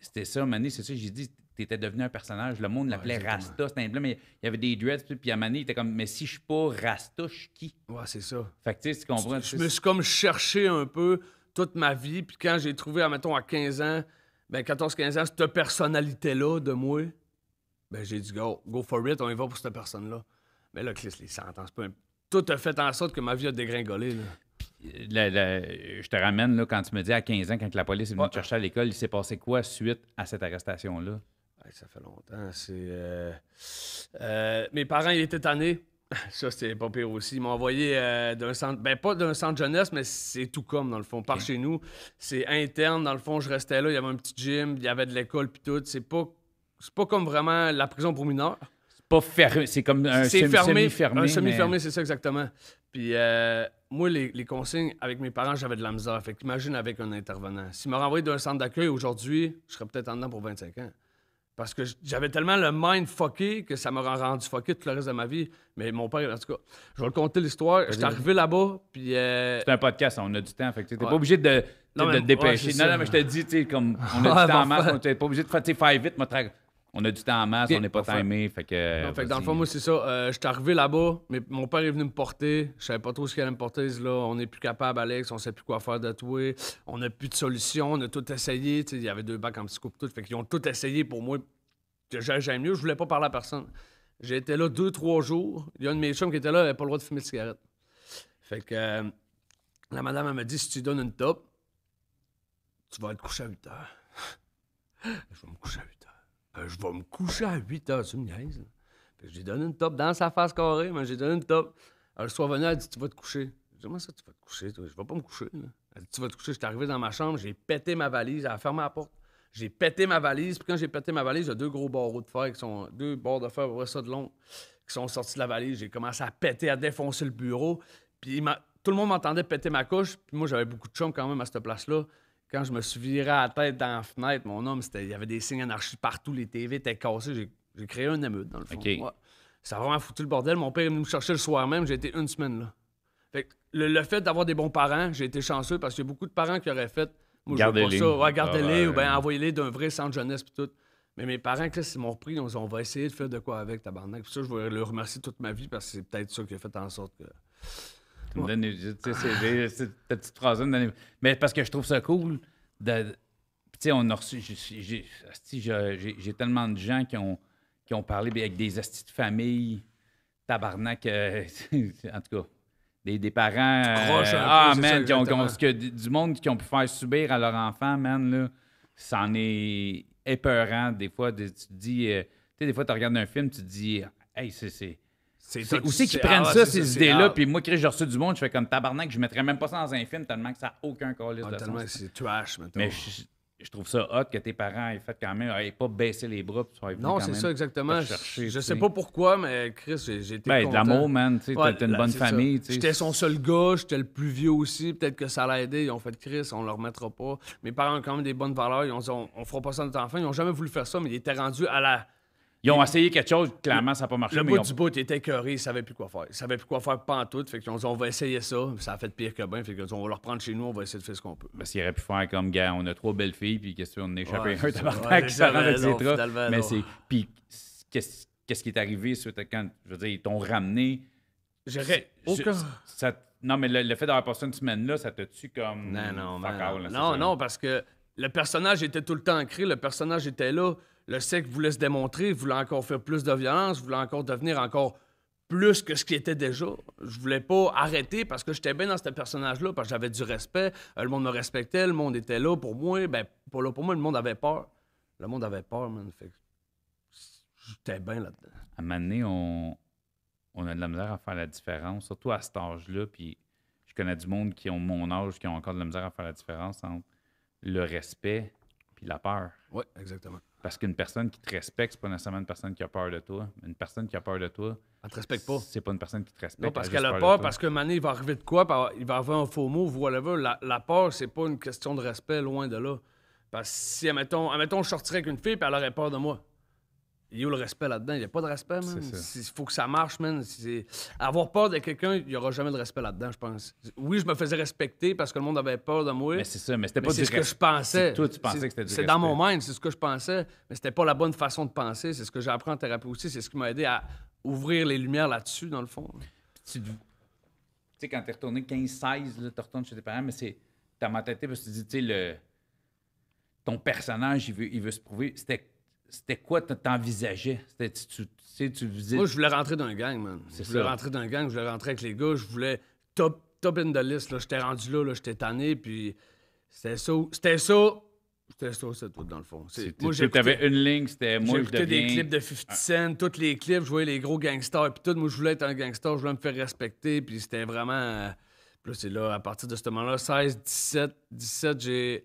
c'était ça, Mané, c'est ça, j'ai dit, tu étais devenu un personnage. Le monde l'appelait Rasta, c'était mais il y avait des dreads. Puis, puis à Mané, il était comme, mais si je suis pas Rasta, je suis qui? Ouais, c'est ça. Fait que tu comprends. Je me suis comme cherché un peu toute ma vie. Puis quand j'ai trouvé, mettons à 15 ans, ben 14-15 ans, cette personnalité-là de moi, ben j'ai dit, go, go for it, on y va pour cette personne-là. Mais là, Chris, les sentences, pas Tout a fait en sorte que ma vie a dégringolé. je te ramène là, quand tu me dis à 15 ans, quand la police est venue chercher à l'école, il s'est passé quoi suite à cette arrestation-là? ça fait longtemps. C'est, euh, euh, mes parents ils étaient tannés. Ça, c'était pas pire aussi. Ils m'ont envoyé euh, d'un centre, ben pas d'un centre jeunesse, mais c'est tout comme, dans le fond, par chez nous. C'est interne, dans le fond, je restais là, il y avait un petit gym, il y avait de l'école, puis tout. C'est pas, pas comme vraiment la prison pour mineurs. C'est pas fermé, c'est comme un semi- fermé, Un semi-fermé, c'est ça exactement. Puis euh, moi, les, consignes, avec mes parents, j'avais de la misère. Fait qu'imagine avec un intervenant. S'ils m'ont envoyé d'un centre d'accueil aujourd'hui, je serais peut-être en dedans pour 25 ans. Parce que j'avais tellement le mind fucké que ça m'a rendu fucké tout le reste de ma vie. Mais mon père, en tout cas, je vais le conter l'histoire. Je suis arrivé là-bas, puis. C'est euh, un podcast, on a du temps. Fait que t'es pas obligé de, de te dépêcher. non, non, mais je te dis, tu sais, comme on a du temps en masse, t'es pas obligé de faire, tu vite, on a du temps en masse, on n'est pas timé. Fait que, fait dans le fond, moi, c'est ça. Euh, je suis arrivé là-bas, mais mon père est venu me porter. Je savais pas trop ce qu'il allait me porter. Là, on n'est plus capable, Alex. On sait plus quoi faire de toi. On n'a plus de solution. On a tout essayé. Il y avait deux bacs en petit coupe tout. Fait qu'ils ont tout essayé pour moi. J'aime mieux. Je voulais pas parler à personne. J'étais là deux, trois jours. Il y a une de mes chums qui était là, Elle n'avait pas le droit de fumer de cigarette. Fait que euh, la madame, elle m'a dit si tu donnes une top, tu vas être couché à 8 heures. je vais me coucher à 8 heures. Euh, je vais me coucher à 8 heures. Tu me niaises. J'ai donné une top dans sa face carrée, mais j'ai donné une top. Elle soit venue, elle dit Tu vas te coucher. Je dis Comment ça, tu vas te coucher toi? Je vais pas me coucher. Elle dit Tu vas te coucher. Je suis arrivé dans ma chambre, j'ai pété ma valise, elle a fermé la porte. J'ai pété ma valise, puis quand j'ai pété ma valise, j'ai deux gros barreaux de fer qui sont. deux bords de fer, pour ça de long, qui sont sortis de la valise. J'ai commencé à péter, à défoncer le bureau. Puis tout le monde m'entendait péter ma couche, puis moi j'avais beaucoup de chum quand même à cette place-là quand je me suis viré à la tête dans la fenêtre, mon homme, il y avait des signes anarchistes partout, les TV étaient cassées. J'ai créé un émeute, dans le fond. Ça a vraiment foutu le bordel. Mon père est venu me chercher le soir même, j'ai été une semaine là. le, fait d'avoir des bons parents, j'ai été chanceux parce qu'il y a beaucoup de parents qui auraient fait Moi, les. les ah ou bien envoyez-les d'un vrai centre jeunesse puis tout. Mais mes parents, qu'est-ce m'ont repris? Ils ont dit, on va essayer de faire de quoi avec, ta bande je vais le remercier toute ma vie parce que c'est peut-être ça qui a fait en sorte que tu une petite phrase mais parce que je trouve ça cool de. Tu sais, on reçu. J'ai, j'ai, tellement de gens qui ont, ont parlé ben, avec des astis de famille, tabarnak, euh, en tout cas. Des, des parents. Euh, ah, man, qui ont, que, du monde qui ont pu faire subir à leur enfant, man, là, c'en est épeurant. Des fois, tu te dis. Euh, tu sais, des fois, tu regardes un film, tu te dis, hey, c'est c'est aussi qu'ils prennent ah, ça, ces idées-là, ah. puis moi, Chris, je reçu du monde, je fais comme tabarnak, je mettrais même pas ça dans un film tellement que ça n'a aucun corps ah, de tellement c'est trash, Mais je, trouve ça hot que tes parents aient fait quand même, aient pas baissé les bras, Non, c'est ça, exactement. je, sais pas pourquoi, mais Chris, j'ai été. Ben, de l'amour, man, tu sais, t'as une bonne famille. J'étais son seul gars, j'étais le plus vieux aussi, peut-être que ça l'a aidé. Ils ont fait Chris, on le remettra pas. Mes parents ont quand même des bonnes valeurs, ils ont dit, on, fera pas ça à notre enfant. Ils ont jamais voulu faire ça, mais ils étaient rendus à la ils ont essayé quelque chose, clairement, ça n'a pas marché. Le bout du bout, ils étaient ils ne savaient plus quoi faire. Ils ne savaient plus quoi faire pantoute. Fait qu'ils ont dit, on va essayer ça. Ça a fait pire que bien. Fait on va le reprendre chez nous, on va essayer de faire ce qu'on peut. Parce qu'ils auraient pu faire comme, gars, on a trois belles filles, puis qu'est-ce qu'on a échappé à un tabarnak qui s'arrête avec ses trucs. Mais c'est. Puis qu'est-ce qui est arrivé suite à quand. Je veux dire, ils t'ont ramené. J'aurais. Aucun. Non, mais le, fait d'avoir passé une semaine là, ça t'a tue comme. Non, non, non. Non, non, parce que le personnage était tout le temps ancré, le personnage était là le SEC voulait se démontrer, voulait encore faire plus de violence, voulait encore devenir encore plus que ce qui était déjà. Je voulais pas arrêter parce que j'étais bien dans ce personnage-là, parce que j'avais du respect, euh, le monde me respectait, le monde était là pour moi, ben pour, là, pour moi, le monde avait peur. Le monde avait peur, man. j'étais bien là-dedans. À un moment on, on a de la misère à faire la différence, surtout à cet âge-là, puis je connais du monde qui ont mon âge, qui ont encore de la misère à faire la différence entre le respect et la peur. Oui, exactement. Parce qu'une personne qui te respecte, c'est pas nécessairement une personne qui a peur de toi. Une personne qui a peur de toi. Elle te respecte pas. C'est pas une personne qui te respecte. Non, parce qu'elle a peur, parce que Mané, il va arriver de quoi, il va avoir un faux mot, voilà. La, la peur, c'est pas une question de respect, loin de là. Parce que si, admettons, admettons je sortirais avec une fille, puis elle aurait peur de moi. Il y a eu le respect là-dedans? Il n'y a pas de respect, man. Il faut que ça marche, man. Avoir peur de quelqu'un, il n'y aura jamais de respect là-dedans, je pense. Oui, je me faisais respecter parce que le monde avait peur de moi. Mais c'est ça, mais c'était pas du ce que je pensais. c'était C'est dans mon mind, c'est ce que je pensais. Mais c'était pas la bonne façon de penser. C'est ce que j'ai appris en thérapie aussi. C'est ce qui m'a aidé à ouvrir les lumières là-dessus, dans le fond. tu sais, quand t'es retourné 15-16, tu retournes chez tes parents, mais c'est ta mentalité, parce que tu dis, tu sais, le... ton personnage, il veut, il veut se prouver. C'était c'était quoi que t'envisageais? Tu, tu Moi, je voulais rentrer dans un gang, man. Je voulais rentrer dans un gang, je voulais rentrer avec les gars, je voulais top, top in the list. J'étais rendu là, là j'étais tanné, puis c'était ça. C'était ça. C'était ça, tout, dans le fond. Tu avais une ligne, c'était moi, je deviens... des clips de 50 Cent, tous les clips, je voyais les gros gangsters, puis tout. Moi, je voulais être un gangster, je voulais me faire respecter, puis c'était vraiment... Euh, puis c'est là, à partir de ce moment-là, 16, 17, 17, j'ai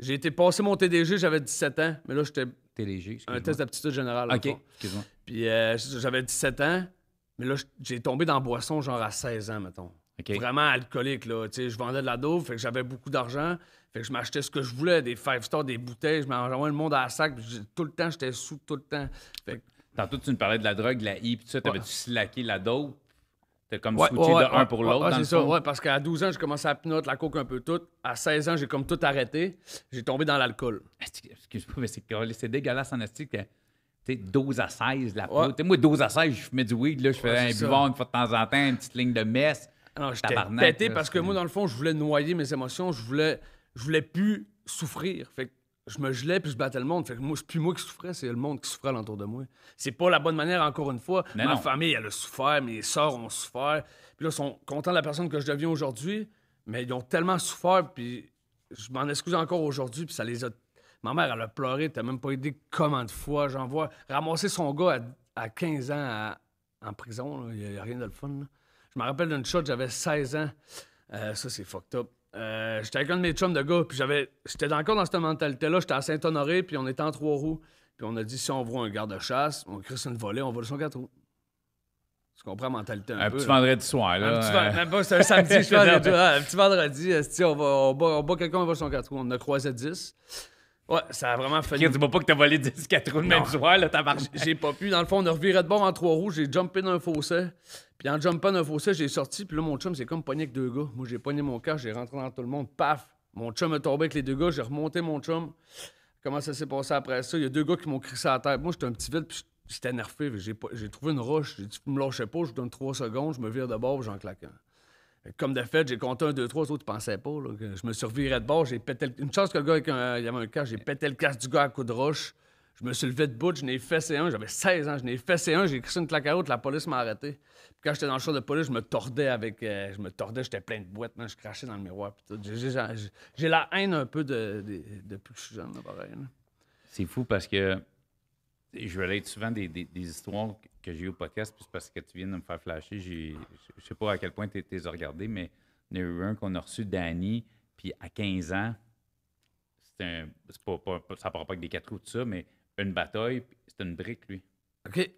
j'ai été passé mon TDG, j'avais 17 ans, mais là, j'étais. TDG, Un test d'aptitude générale. OK, excuse-moi. Puis euh, j'avais 17 ans, mais là, j'ai tombé dans boisson genre à 16 ans, mettons. Vraiment alcoolique, là. Tu sais, je vendais de la dope, fait que j'avais beaucoup d'argent. Fait que je m'achetais ce que je voulais, des five stars, des bouteilles, je m'envoyais le monde à la sac, puis tout le temps, j'étais sous tout le temps. Fait que... Tantôt, tu me parlais de la drogue, de la hip, tout ça. T'avais-tu slacké la dope? T'as comme ouais, switché de un pour l'autre. Ah, c'est ça, ouais, parce qu'à 12 ans, j'ai commencé à pinote, la coke un peu toute. À 16 ans, j'ai comme tout arrêté. J'ai tombé dans l'alcool. Excuse-moi, mais c'est dégueulasse en tu T'es 12 à 16, la peau. Moi, 12 à 16, je fumais du weed, là, je faisais un buvard une fois de temps en temps, une petite ligne de messe. Ah non, j'étais pété parce que moi, dans le fond, je voulais noyer mes émotions. Je voulais, je voulais plus souffrir. Fait que je me gelais puis je battais le monde. Fait que moi, c'est plus moi qui souffrais, c'est le monde qui souffrait autour de moi. C'est pas la bonne manière, encore une fois. Ma famille, elle a souffert, mes sœurs ont souffert. Puis là, ils sont contents de la personne que je deviens aujourd'hui, mais ils ont tellement souffert, puis je m'en excuse encore aujourd'hui, puis ça les a. Ma mère, elle a pleuré, t'as même pas idée comment de fois. J'en vois ramasser son gars à, 15 ans en prison, il n'y a, rien de le fun. Je me rappelle d'une chose. j'avais 16 ans. Euh, ça, c'est fucked up. Euh, j'étais avec un de mes chums de gars, puis j'avais. J'étais encore dans cette mentalité-là. J'étais à Saint-Honoré, puis on était en trois roues. Puis on a dit si on voit un garde-chasse, on crisse une volée, on vole son quatre roues. Tu comprends la mentalité un, un Petit vendredi soir, là. Un petit vendredi, même pas, c'est un samedi, un petit vendredi, euh, on, va, bat, on quelqu'un, on vole son quatre roues. On a croisé 10. Ouais, ça a vraiment fallu. Dis-moi pas que t'as volé 10 4 roues le même soir, là, t'as marché. J'ai pas pu. Dans le fond, on a reviré de bord en trois roues, j'ai jumpé dans un fossé. Puis en jumpant dans un fossé, j'ai sorti. Puis là, mon chum, c'est comme pogné avec deux gars. Moi, j'ai pogné mon cas, j'ai rentré dans tout le monde. Paf! Mon chum est tombé avec les deux gars, j'ai remonté mon chum. Comment ça s'est passé après ça? Il y a deux gars qui m'ont crié ça à la tête. Moi, j'étais un petit vide, puis j'étais nerfé J'ai, trouvé une roche. J'ai dit, me lâchais pas, je vous donne trois secondes, je me vire de bord, j'en un comme de fait, j'ai compté un, deux, trois, autres, tu pensaient pas. je me suis de bord, j'ai pété Une chance que le gars, il y avait un cas. j'ai pété le casque du gars à coup de roche. Je me suis levé de bout, je n'ai fessé un, j'avais 16 ans, je n'ai fessé un, j'ai crissé une claque à l'autre, la police m'a arrêté. Puis quand j'étais dans le char de police, je me tordais avec. Euh, je me tordais, j'étais plein de boîtes, je crachais dans le miroir. J'ai la haine un peu de, depuis que je suis jeune, pareil. C'est fou parce que je relate souvent des, histoires que j'ai eues au podcast, puis parce que tu viens de me faire flasher. Je ne sais pas à quel point tu les as regardées, mais il y en a eu un qu'on a reçu d'Annie, puis à 15 ans, un, pas, pas, ça ne part pas avec des quatre roues de ça, mais une bataille, c'est une brique, lui. OK.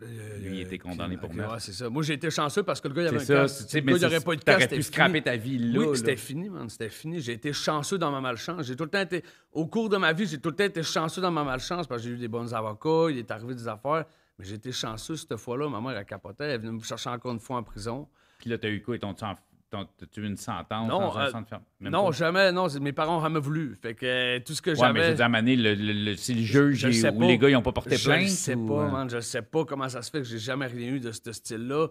Ben, euh, Lui, il était condamné pour meurtre. c'est ça. Moi, j'ai été chanceux parce que le gars, il avait un ça, casque. Le gars, il n'y aurait pas de pu scraper ta vie là. Oui, c'était fini, man. C'était fini. J'ai été chanceux dans ma malchance. J'ai tout le temps été... Au cours de ma vie, j'ai tout le temps été chanceux dans ma malchance parce que j'ai eu des bons avocats, il est arrivé des affaires. Mais j'ai été chanceux cette fois-là. Ma mère, a capotait. Elle est venue me chercher encore une fois en prison. Puis là, t'as eu quoi? Ils t'ont T'as-tu une sentence non, euh, jamais. Non, mes parents n'ont jamais voulu. Fait que euh, tout ce que j'avais... mais je à Mané, le, le, le, si le juge ou les gars ils n'ont pas porté plainte... Je ne sais pas, euh? Je sais pas comment ça se fait que j'ai jamais rien eu de ce style-là.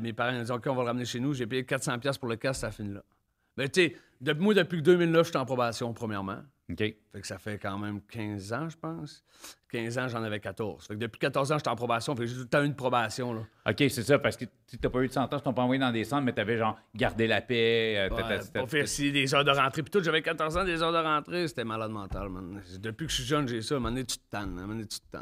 mes parents ont dit « OK, on va le ramener chez nous. » J'ai payé 400$ pour le casque, ça finit là. Mais tu sais, moi, depuis 2009, je suis en probation, premièrement ça fait quand même 15 ans, je pense. 15 ans, j'en avais 14. depuis 14 ans, j'étais en probation. Fait j'ai eu une probation, là. OK, c'est ça, parce que tu n'as pas eu de sentence, tu t'ont pas envoyé dans des centres, mais tu avais genre gardé la paix. Euh, pour des heures de rentrée. tout, j'avais 14 ans, des heures de rentrée. C'était malade mental, Depuis que je suis jeune, j'ai ça. À un moment tu te tannes. tu te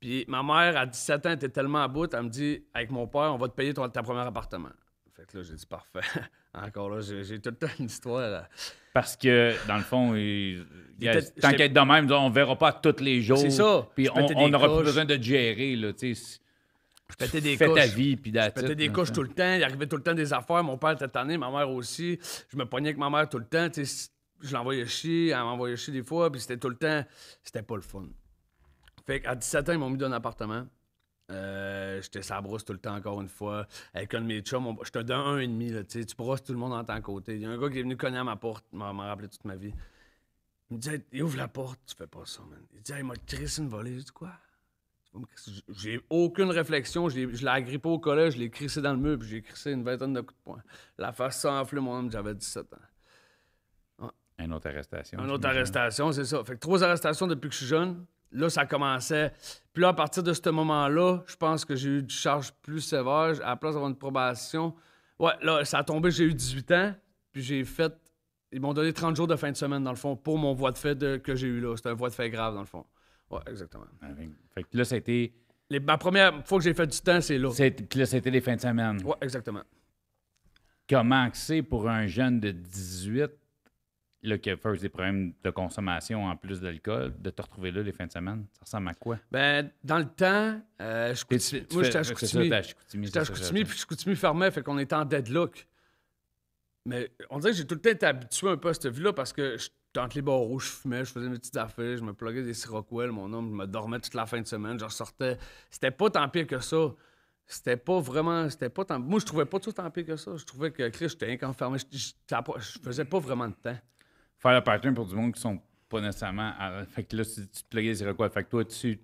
Puis ma mère, à 17 ans, était tellement à bout, elle me dit Avec mon père, on va te payer ton, ta première appartement. Fait que là, j'ai dit Parfait. Encore là, j'ai tout le une histoire. Là. Parce que, dans le fond, il, a, tant qu'à de même, on verra pas tous les jours. C'est ça. Puis on n'aura plus besoin de gérer, là, Je des Fais ta vie, puis Je des couches tout le temps. Il arrivait tout le temps des affaires. Mon père était tanné, ma mère aussi. Je me poignais avec ma mère tout le temps. je l'envoyais chier, elle m'envoyait chier des fois, puis c'était tout le temps. C'était pas le fun. Fait qu'à 17 ans, ils m'ont mis dans un appartement. Je euh, j'étais ça brosse tout le temps encore une fois. Avec un de mes chums, je te donne un et demi, tu brosses tout le monde en tant côté. Il y a un gars qui est venu cogner à ma porte, m'a rappelé toute ma vie. Il me dit ouvre la porte, tu fais pas ça, man. Il dit il m'a crissé une volée. dit « quoi? J'ai aucune réflexion, je l'ai agrippé au collège, je l'ai crissé dans le mur, puis j'ai crissé une vingtaine de coups de poing. La face s'enflait, mon homme, j'avais 17 ans. Ah. Une autre arrestation. Une autre arrestation, c'est ça. Fait que trois arrestations depuis que je suis jeune. Là, ça commençait. Puis là, à partir de ce moment-là, je pense que j'ai eu une charge plus sévère. À la place d'avoir une probation, ouais, là, ça a tombé. J'ai eu 18 ans, puis j'ai fait. Ils m'ont donné 30 jours de fin de semaine, dans le fond, pour mon voie de fait que j'ai eu là. C'était un voie de fait grave, dans le fond. Ouais, exactement. Ah, fait que là, ça a été. ma première fois que j'ai fait du temps, c'est là. Puis là, c'était les fins de semaine. Ouais, exactement. Comment c'est pour un jeune de 18 le y a des problèmes de consommation en plus d'alcool, de te retrouver là les fins de semaine, ça ressemble à quoi? Ben, dans le temps, euh, je moi, j'étais à Chicoutimi. J'étais à Chicoutimi, puis fait qu'on était en deadlock. Mais on dirait que j'ai tout le temps été habitué un peu à cette vie-là parce que je tente les barreaux, je fumais, je faisais mes petites affaires, je me pluguais des Sirocwell, mon homme, je me dormais toute la fin de semaine, je ressortais. C'était pas tant pire que ça. C'était pas vraiment. C'était pas tant... Moi, je trouvais pas tout tant pire que ça. Je trouvais que Chris, j'étais un je, faisais pas vraiment de temps faire le pattern pour du monde qui sont pas nécessairement. Fait que là, si tu pluguais des Iroquois, fait que toi, tu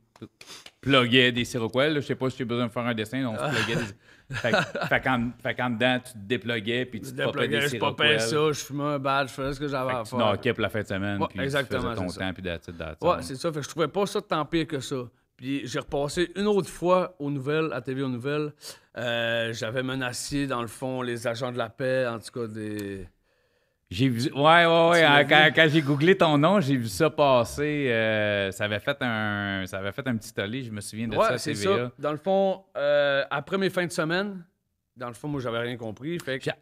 pluguais des Siroquois. je sais pas si tu as besoin de faire un dessin, donc tu ah. pluguais des. fait, fait qu'en dedans, tu te dépluguais, puis tu te popais des Je popais ça, je fumais un badge, je faisais ce que j'avais à faire. Tu ok pour la fin de semaine, puis exactement, tu ton temps, puis d'attitude, Ouais, c'est ça. Fait que je trouvais pas ça tant pire que ça. Puis j'ai repassé une autre fois aux nouvelles, à TV aux nouvelles. Euh, j'avais menacé, dans le fond, les agents de la paix, en tout cas des. J'ai vu. Ouais, ouais, ouais. Hein, quand, j'ai googlé ton nom, j'ai vu ça passer. Euh, ça, avait fait un, ça avait fait un petit tollé, je me souviens de ça Ouais, c'est Ça. Dans le fond, euh, après mes fins de semaine, dans le fond, moi, j'avais rien compris. Fait que... Là,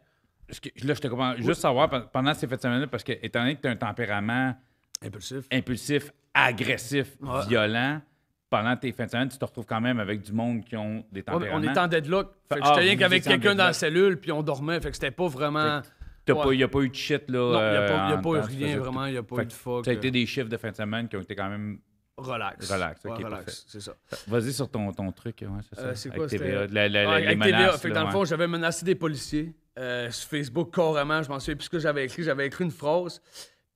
je te comprends. Juste savoir, pendant ces fins de semaine parce que étant donné que tu as un tempérament. Impulsif. Impulsif, agressif, violent pendant tes fins de semaine, tu te retrouves quand même avec du monde qui ont des tempéraments. on est en deadlock. Fait que j'étais ah, rien qu'avec quelqu'un dans la cellule, puis on dormait. Fait que c'était pas vraiment... Il n'y a pas eu de shit, là. Non, il n'y euh, a pas, eu rien, vraiment. Il n'y a pas eu de fuck. Ça a euh. été des chiffres de fin de semaine qui ont été quand même Relax. Relax, OK, parfait. c'est ça. Vas-y sur ton, ton truc. Ouais, c'est ça quoi avec TVA, la, Fait dans le fond, j'avais menacé des policiers euh, sur Facebook carrément. Je m'en souviens plus ce que j'avais écrit. J'avais écrit une phrase.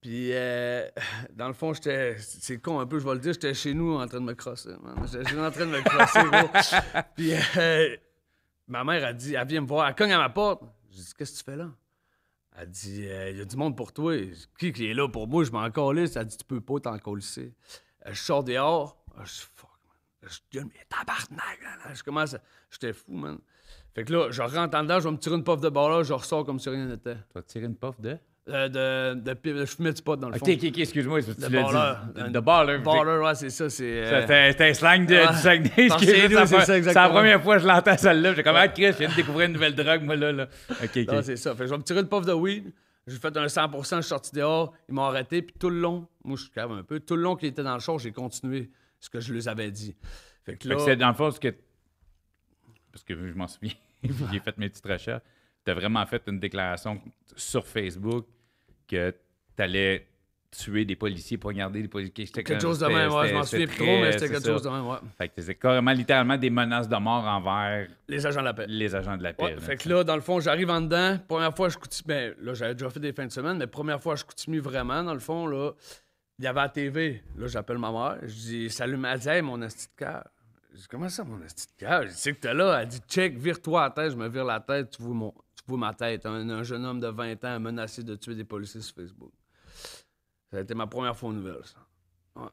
Puis, dans le fond, j'étais. C'est con un peu, je vais le dire. J'étais chez nous en train de me crosser. J'étais en train de me crosser, Puis, ma mère a dit elle vient me voir. Elle cogne à ma porte. Je dis Qu'est-ce que tu fais là elle dit Il euh, y a du monde pour toi. Qui qui est là pour moi Je m'en calisse. Elle dit Tu peux pas t'en colisser. Euh, je sors dehors. Ah, je suis fuck, man. Je dis Mais tabarnak, Je commence à... J'étais fou, man. Fait que là, je rentre en dedans, je vais me tirer une pof de bord là, je ressors comme si rien n'était. Tu vas tirer une pof de euh, de, de, je mets du pot dans le fond. Ok, ok, excuse-moi, c'est ce que tu dit. De baller. Hein. Baller, ouais, c'est ça. C'est euh, un slang de, du Saguenay. C'est ça, la première fois que je l'entends, celle-là. J'ai comme, ah, Chris, je viens de découvrir une nouvelle drogue, moi, là. là. Ok, ok. Non, c'est ça. Fait je vais me tirer une puff de weed. J'ai fait un 100 je suis sorti dehors. Ils m'ont arrêté. Puis tout le long, moi, je suis calme un peu. Tout le long qu'ils étaient dans le show, j'ai continué ce que je leur avais dit. Fait que c'est dans le fond, ce que. Parce que je m'en souviens, j'ai fait mes petites recherches. Tu as vraiment fait une déclaration sur Facebook que t'allais tuer des policiers, pour poignarder des policiers. Quelque chose de même, ouais. Je m'en souviens plus trop, mais c'était quelque chose de même, ouais. Fait que c'était carrément littéralement des menaces de mort envers. Les agents de la paix. Les agents de la paix. là, fait que là, dans le fond, j'arrive en dedans. Première fois, je coutume. Ben, là, j'avais déjà fait des fins de semaine, mais première fois, je continue vraiment, dans le fond, là. Il y avait la TV. Là, j'appelle ma mère. Je dis Salut, ma dit, mon asti de cœur. Je dis Comment ça, mon asti de cœur? Je sais que t'es là. Elle dit Check, vire-toi la tête. Je me vire la tête. Tu vois mon vous, ma tête, un, jeune homme de 20 ans menacé de tuer des policiers sur Facebook. Ça a été ma première fausse nouvelle, ça. Ah,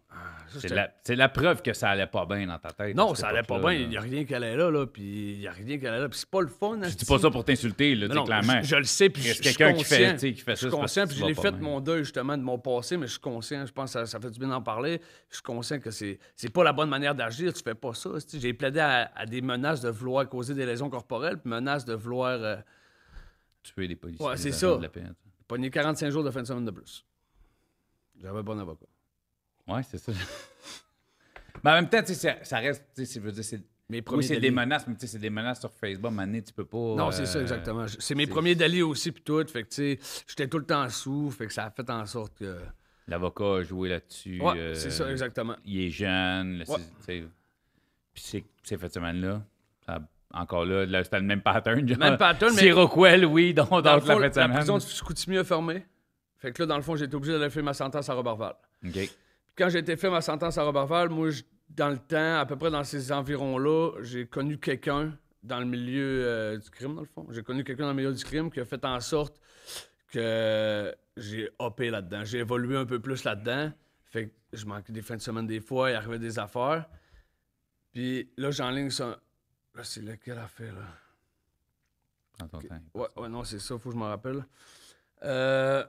c'est, la, preuve que ça allait pas bien dans ta tête. Non, hein, ça allait pas bien. Il n'y a rien qui allait là, là puis il n'y a rien qui allait là. Puis c'est pas le fun. Je hein, dis pas ça pour t'insulter, là, clairement. Je, le sais, puis je, quelqu'un Qui, fait, qui fait, ça. Je suis conscient, puis j'ai fait mon deuil justement de mon passé, mais je suis conscient, je pense que ça, fait du bien d'en parler. Je suis conscient que c'est, n'est pas la bonne manière d'agir, tu fais pas ça. J'ai plaidé à, des menaces de vouloir causer des lésions corporelles, puis menaces de vouloir. Euh, tuer des policiers. Ouais, c'est ça. De 45 jours de fin de semaine de plus. J'avais un bon avocat. Ouais, c'est ça. mais en même temps, ça, ça reste, je veux dire, c'est. Mes premiers oui, c'est des menaces, mais tu sais, c'est des menaces sur Facebook. Mané, tu peux pas. Non, c'est ça, euh, exactement. C'est mes premiers d'aller aussi, puis tout. Fait que, tu sais, j'étais tout le temps sous. Fait que ça a fait en sorte que. L'avocat a joué là-dessus. Ouais, euh, c'est ça, exactement. Il est jeune. Puis c'est cette semaine-là. Encore là, c'était le même pattern. même pattern, mais. oui, donc, dans, dans le fond, la, la prison de mieux a fermé. Fait que là, dans le fond, j'ai obligé d'aller faire ma sentence à Robertval. OK. Puis quand j'ai été fait ma sentence à Robarval, moi, dans le temps, à peu près dans ces environs-là, j'ai connu quelqu'un dans le milieu euh, du crime, dans le fond. J'ai connu quelqu'un dans le milieu du crime qui a fait en sorte que j'ai hopé là-dedans. J'ai évolué un peu plus là-dedans. Fait que je manquais des fins de semaine des fois, il arrivait des affaires. Puis là, j'enligne ça Là, c'est lequel a fait, là? Prends Ouais, non, c'est ça, faut que je m'en rappelle. Euh,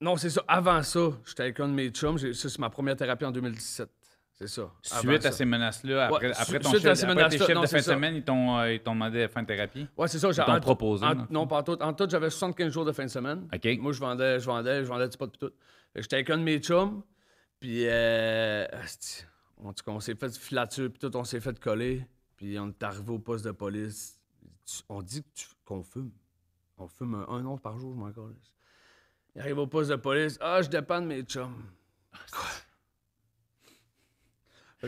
non, c'est ça. Avant ça, j'étais avec un de mes chums. Ça, c'est ma première thérapie en 2017. C'est ça. Suite à ces menaces-là, après, ton suite à ces de fin de semaine, ils t'ont, euh, demandé la fin de thérapie? Ouais, c'est ça. Ils t'ont proposé. non, pas tout. En tout, j'avais 75 jours de fin de semaine. OK. Moi, je vendais, je vendais, je vendais du pot de tout. J'étais avec un de mes chums, puis on, euh, on s'est fait filature, puis tout, on s'est fait coller. Puis on est arrivé au poste de police. On dit qu'on fume. On fume un, an par jour, je m'en Il arrive au poste de police. Ah, je de mes chums. Ah, Quoi?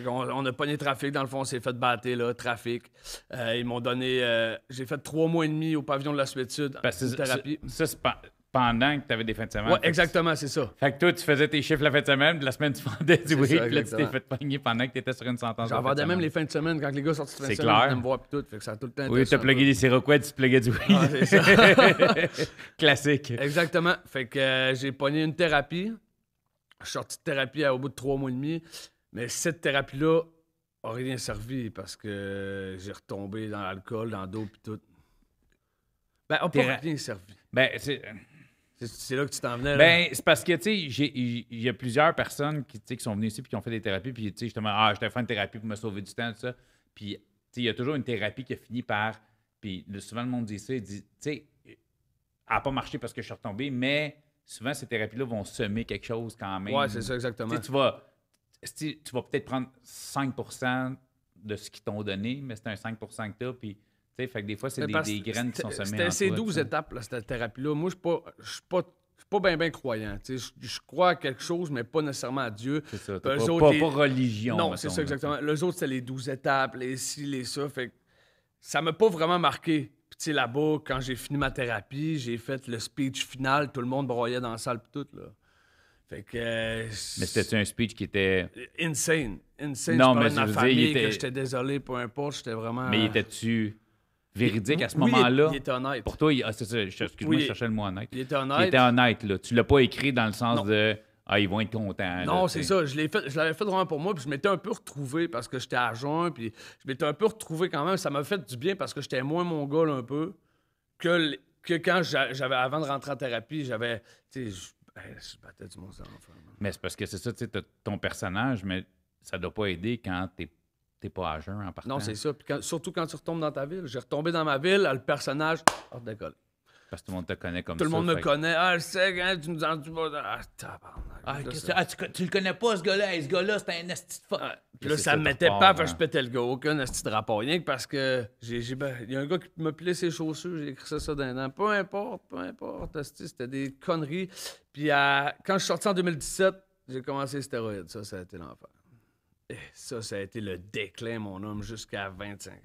on, a pogné trafic, dans le fond, on s'est fait battre, là, trafic. Euh, ils m'ont donné. Euh, j'ai fait trois mois et demi au pavillon de la Suétude. en ben, thérapie. Ça, c'est pas pendant que tu avais des fins de semaine. Oui, exactement, c'est ça. Fait que toi, tu faisais tes chiffres la fin de semaine, puis la semaine, tu vendais du week, puis là, tu t'es fait pogner pendant que tu étais sur une sentence. J'en vendais même les fins de semaine quand les gars sortaient de fin de semaine. C'est clair. me voir, puis tout. Fait que ça a tout le temps Oui, tu as plugué des siroquets, tu te pluguais du weed. c'est ça. Classique. Exactement. Fait que euh, j'ai pogné une thérapie. Je suis sorti de thérapie au bout de trois mois et demi. Mais cette thérapie-là n'a rien servi parce que euh, j'ai retombé dans l'alcool, dans l'eau, puis tout. Ben, n'a pas rien servi. Ben, c'est. Euh, c'est là que tu t'en venais. Là. Ben, c'est parce que, tu sais, il y a plusieurs personnes qui, qui sont venues ici puis qui ont fait des thérapies. Puis, tu sais, justement, ah, j'étais fait une thérapie pour me sauver du temps, tout ça. Puis, tu sais, il y a toujours une thérapie qui a fini par. Puis, souvent, le monde dit ça. Il dit, tu sais, elle n'a pas marché parce que je suis retombé, mais souvent, ces thérapies-là vont semer quelque chose quand même. Ouais, c'est ça, exactement. tu vas, tu vas peut-être prendre 5 de ce qu'ils t'ont donné, mais c'est un 5 que tu as. Puis, fait que des fois, c'est des, graines qui sont semées. C'était ces douze étapes, cette thérapie-là. Moi, je ne suis pas je suis pas bien croyant. Je crois à quelque chose, mais pas nécessairement à Dieu. C'est ça. Pas, pas, religion. Non, c'est ça, exactement. le Les autres, c'est les douze étapes, les ci, les ça. Fait ça m'a pas vraiment marqué. Puis là-bas, quand j'ai fini ma thérapie, j'ai fait le speech final. Tout le monde broyait dans la salle pis tout, là. Fait que... Euh, mais cétait un speech qui était... Insane. Insane. Non, je mais je était... que j'étais désolé, peu importe. J'étais vraiment... Mais était-tu véridique à ce moment-là. Il était honnête. Pour toi, il... Ah, excuse-moi, je cherchais le mot honnête. Il était honnête. Il était honnête, là. Tu l'as pas écrit dans le sens de Ah, ils vont être contents. Non, c'est ça. Je, l'ai je l'avais fait vraiment pour moi, puis je m'étais un peu retrouvé parce que j'étais à jeun, puis je m'étais un peu retrouvé quand même. Ça m'a fait du bien parce que j'étais moins mon gars, un peu, que, que quand j'avais, avant de rentrer en thérapie, j'avais. Tu sais, je... Ben, battais du monde, enfin, Mais c'est parce que c'est ça, tu sais, ton personnage, mais ça doit pas aider quand t'es t'es pas à jeun en partant. Non, c'est ça. Puis surtout quand tu retombes dans ta ville. J'ai retombé dans ma ville, le personnage, hors de colle. Parce que tout le monde te connaît comme tout ça. Tout le monde me connaît. Ah, je sais, hein, tu nous en dis Ah, tabarnak. Ah, ah tu, le connais pas, ce gars-là. ce gars-là, c'était un asti de ah, Puis là, ça me mettait pas, hein. je pétais le gars. Aucun asti de rapport. Rien que parce que ben, il y a un gars qui me plaît ses chaussures. J'ai écrit ça, ça d'un an. Peu importe, peu importe. C'était des conneries. Puis à, quand je suis sorti en 2017, j'ai commencé les stéroïdes. Ça, ça a été l'enfer. Eh, ça, ça a été le déclin, mon homme, jusqu'à 25 ans.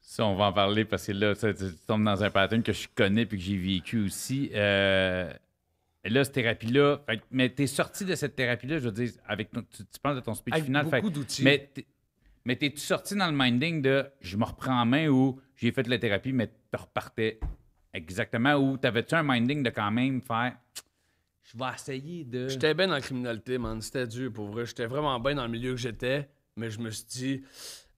Ça, on va en parler parce que là, tu tombes dans un pattern que je connais puis que j'ai vécu aussi. Euh, là, cette thérapie-là, mais t'es sorti de cette thérapie-là, je veux dire, avec tu, penses de ton speech final. Beaucoup d'outils. Mais, t'es-tu sorti dans le minding de je me reprends en main ou j'ai fait la thérapie, mais tu repartais exactement ou t'avais-tu un minding de quand même faire je vais essayer de. J'étais bien dans la criminalité, man. C'était dur pour vrai. J'étais vraiment bien dans le milieu que j'étais, mais je me suis dit.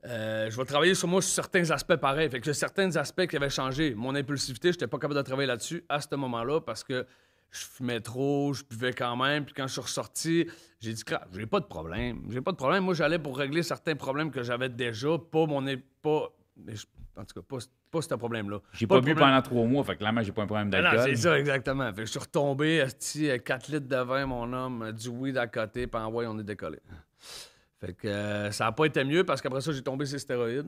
Euh, je vais travailler sur moi sur certains aspects pareils. Fait que certains aspects qui avaient changé. Mon impulsivité, j'étais pas capable de travailler là-dessus à ce moment-là parce que je fumais trop, je buvais quand même. Puis quand je suis ressorti, j'ai dit, j'ai pas de problème. J'ai pas de problème. Moi, j'allais pour régler certains problèmes que j'avais déjà, pas mon. Pas, en tout cas, pas pas ce problème-là. J'ai pas, pas bu pendant trois mois, fait que clairement, j'ai pas un problème d'alcool. Non, c'est ça, exactement. Fait je suis retombé, à 4 euh, litres de vin, mon homme, euh, du weed à côté, puis en on est décollé. Fait que euh, ça a pas été mieux parce qu'après ça, j'ai tombé ces stéroïdes.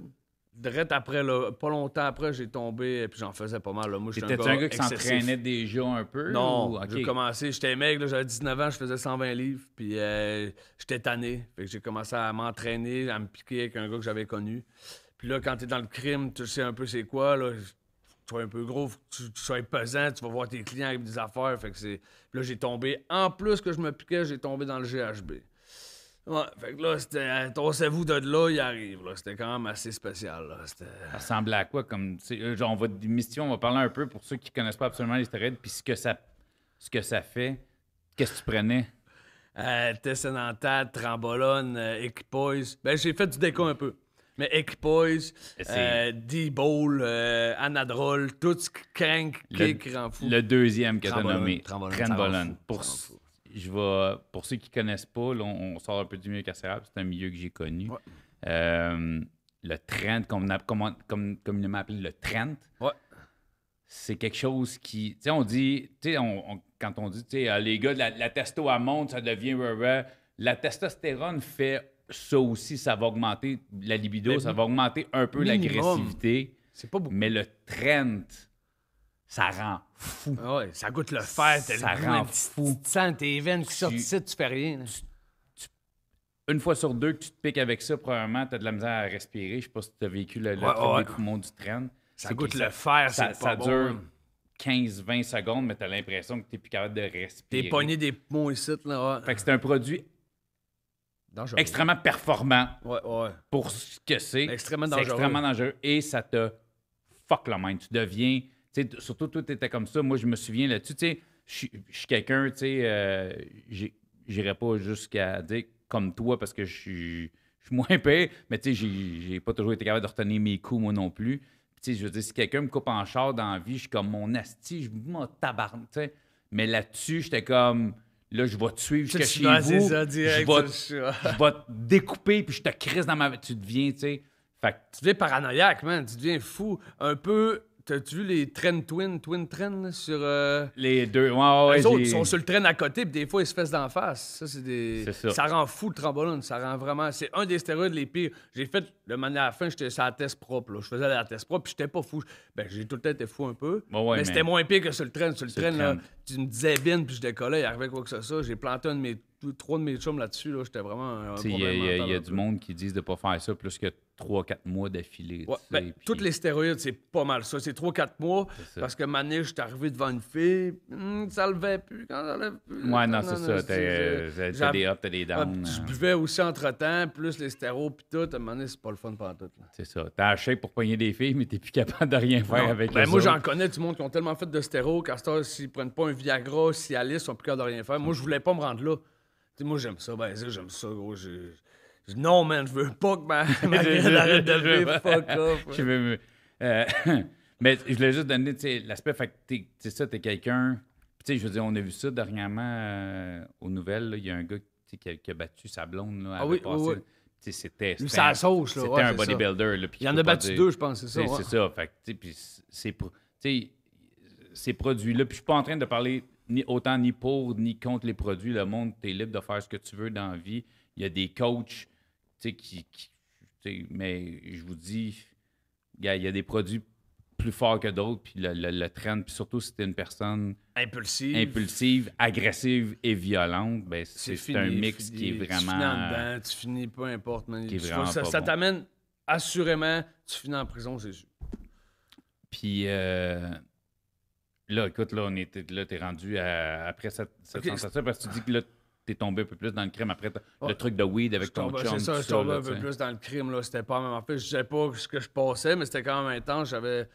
Direct après, pas longtemps après, j'ai tombé et puis j'en faisais pas mal. Là. T'étais un, gars, qui s'entraînait déjà un peu? Non, j'ai commencé, j'étais j'avais 19 ans, je faisais 120 livres, puis j'étais tanné. j'ai commencé à m'entraîner, à me piquer avec un gars que j'avais connu. Puis là, quand t'es dans le crime, tu sais un peu c'est quoi, là. Tu es un peu gros, tu, sois pesant, tu vas voir tes clients avec des affaires. Fait que c'est. Là, j'ai tombé. En plus que je me piquais, j'ai tombé dans le GHB. Ouais, fait que là, c'était. Ton hein, vous de là, il arrive. C'était quand même assez spécial. Là. Ça ressemblait à quoi comme. Euh, genre, on va démissionner, on va parler un peu pour ceux qui connaissent pas absolument les puis ce que ça, ce que ça fait. Qu'est-ce que tu prenais? Euh, Trambolone, Equipoise. Euh, ben, j'ai fait du déco un peu. Mais Equipoise, euh, D-Ball, euh, Anadrol, tout ce crank, le, Le deuxième que tu as nommé, Trend Pour, pour ceux qui ne connaissent pas, on, sort un peu du milieu carcéral, c'est un milieu que j'ai connu. Euh, le Trent, comme, comme, communément appelé le Trent. c'est quelque chose qui. Tu sais, on dit, quand on dit, ah, les gars, la, la testo, à monte, ça devient. La testostérone fait ça aussi, ça va augmenter la libido, ça va augmenter un peu l'agressivité. C'est pas beaucoup. Mais le trend, ça rend fou. Ah ça goûte le fer, ça rend fou. Tu sens tes veines qui sortent ici, tu fais rien. une fois sur deux que tu te piques avec ça, probablement, t'as de la misère à respirer. Je sais pas si tu as vécu le, le du trend. Ça goûte le fer, ça. Ça dure 15-20 hein. secondes, mais t'as l'impression que t'es plus capable de respirer. T'es pogné des poumons ici. Là, Fait que c'est un produit Extrêmement performant pour ce que c'est. Extrêmement dangereux. extrêmement dangereux. Et ça te fuck la main. Tu deviens. Surtout, tu étais comme ça. Moi, je me souviens là-dessus. Tu sais, je suis quelqu'un, tu sais, euh, j'irai pas jusqu'à dire comme toi parce que je suis moins payé, mais tu sais, j'ai pas toujours été capable de retenir mes coups, moi non plus. Tu je veux dire, si quelqu'un me coupe en char dans la vie, je suis comme mon asti, je m'en tabarne, Mais là-dessus, j'étais comme Là, je vais te suivre jusqu'à chez vous. je, vais, je vais te découper, puis je te crisse dans ma... Tu deviens, tu sais... Fait Tu deviens paranoïaque, man. Tu deviens fou. Un peu... T'as-tu vu les Trend Twin, Twin Trend, sur. Euh, les deux, ouais, ouais. Les autres sont sur le train à côté, puis des fois, ils se fessent d'en face. Ça, c'est des. Ça. rend fou le trombone. Ça rend vraiment. C'est un des stéroïdes les pires. J'ai fait le à la fin, j'étais sur la test propre. Je faisais la test propre, puis j'étais pas fou. Ben, j'ai tout le temps été fou un peu. Bah mais, c'était moins pire que sur le train. Sur le train, là, tu me disais bin, puis je décollais, il arrivait quoi que ce soit. J'ai planté mes, trois de mes chums là-dessus. J'étais vraiment. Il y a, y a, du monde qui disent de ne pas faire ça plus que 3-4 mois d'affilée. Ouais, ben, Toutes les stéroïdes, c'est pas mal ça. C'est 3-4 mois parce que Mané, je suis arrivé devant une fille, hum, Ça ça levait plus. Quand ça levait plus. Ouais, non, c'est ça. Euh, t'as des ups, t'as des ah, downs. je hein. buvais aussi entre temps, plus les stéroïdes puis tout. À un moment donné, c'est pas c'est ça. T'as acheté pour pogner des filles, mais t'es plus capable de rien faire avec ça. Ben, mais moi, j'en connais du monde qui ont tellement fait de stéro Castor, s'ils prennent pas un Viagra, si Alice, sont plus capables de rien faire. Moi, je voulais pas me rendre là. moi, j'aime ça. Ben, j'aime ça, gros. Non, man, je veux pas que ma, ma arrête de Fuck euh, mais je voulais juste donner l'aspect, fait que t'es- ça, quelqu'un. je veux dire, on a vu ça dernièrement euh, aux nouvelles. Il y a un gars qui a, battu sa blonde. Là, Ah oui, oui c'était c'était un bodybuilder là, il en a battu deux je pense c'est ça ça fait ces produits là puis je suis pas en train de parler ni autant ni pour ni contre les produits le monde tu es libre de faire ce que tu veux dans la vie il y a des coachs qui, mais je vous dis il y a des produits plus fort que d'autres, puis le, le, traîne. Puis surtout si t'es une personne impulsive, impulsive agressive et violente, ben c'est un mix qui est vraiment. Tu finis en dedans, tu finis peu importe. ça, t'amène assurément, tu finis en prison, c'est Puis euh, là, écoute, là, on était, là, t'es rendu après cette, sensation parce que tu dis que là, t'es tombé un peu plus dans le crime après le truc de weed avec ton chum. C'est ça, je tombé un peu plus dans le crime. Là, c'était pas même. En fait, je sais pas ce que je passais, mais c'était quand même intense. J'avais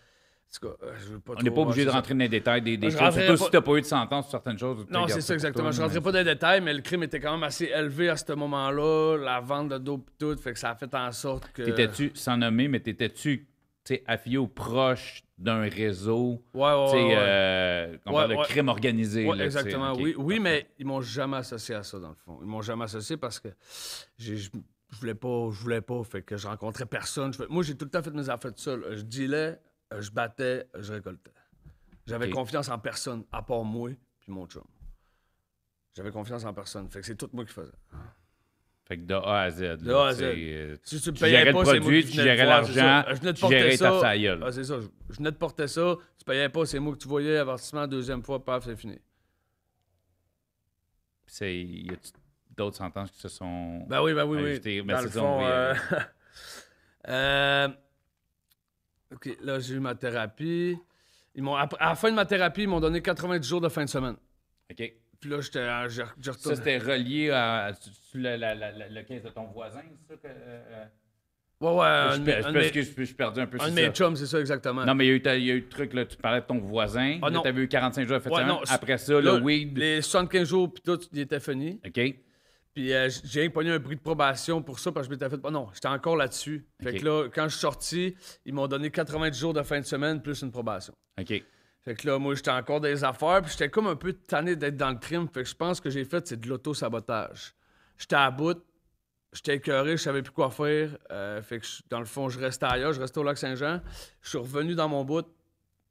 euh, je pas on n'est pas obligé de rentrer dans les détails des, choses, surtout si tu n'as pas eu de sentence sur certaines choses. Non, c'est ça, exactement. Je ne rentrerai pas dans les détails, mais le crime était quand même assez élevé à ce moment-là. La vente de dope et tout, fait que ça a fait en sorte que. T'étais-tu, sans nommer, mais t'étais-tu affilié ou proche d'un réseau? Ouais, ouais, ouais, euh, on parle de crime organisé. Là, exactement, oui. mais ils m'ont jamais associé à ça, dans le fond. Ils m'ont jamais associé parce que je voulais pas, je voulais pas, fait que je rencontrais personne. Moi, j'ai tout le temps fait mes affaires tout seul. Je dealais, euh, je battais, je récoltais. J'avais confiance en personne, à part moi puis mon chum. J'avais confiance en personne. Fait que c'est tout moi qui faisais. Fait que de A à Z. si tu, payais pas, le produit, tu gérais l'argent, tu gérais ta saïeule. Ah, c'est ça. Je, ne te de ça, tu payais pas, c'est moi que tu voyais, avertissement, deuxième fois, paf, c'est fini. C'est, y a d'autres sentences qui se sont. Ben oui, ben oui, oui. euh... OK, là, j'ai eu ma thérapie. Ils m'ont, à la fin de ma thérapie, ils m'ont donné 90 jours de fin de semaine. OK. Puis là, j'étais, Ça, c'était relié à, la- le 15 de ton voisin, c'est ça que. Euh, euh? Ouais, ouais, je, un je, perds un peu un de c'est ça, exactement. Non, mais il y a eu il y a eu le truc, là, tu parlais de ton voisin. Ah, tu avais eu 45 jours de fin de semaine. Après ça, le weed. Les 75 jours, puis tout, tu était fini. OK. Puis euh, j'ai imponé un bruit de probation pour ça parce que je m'étais fait. Oh non, j'étais encore là-dessus. Fait que là, quand je suis sorti, ils m'ont donné 90 jours de fin de semaine plus une probation. OK. Fait que là, moi, j'étais encore dans les affaires, puis j'étais comme un peu tanné d'être dans le crime. Fait que je pense que j'ai fait, c'est de l'auto-sabotage. J'étais à bout, j'étais écœuré, je savais plus quoi faire. Euh, fait que dans le fond, je restais ailleurs, je restais au Lac-Saint-Jean. Je suis revenu dans mon bout,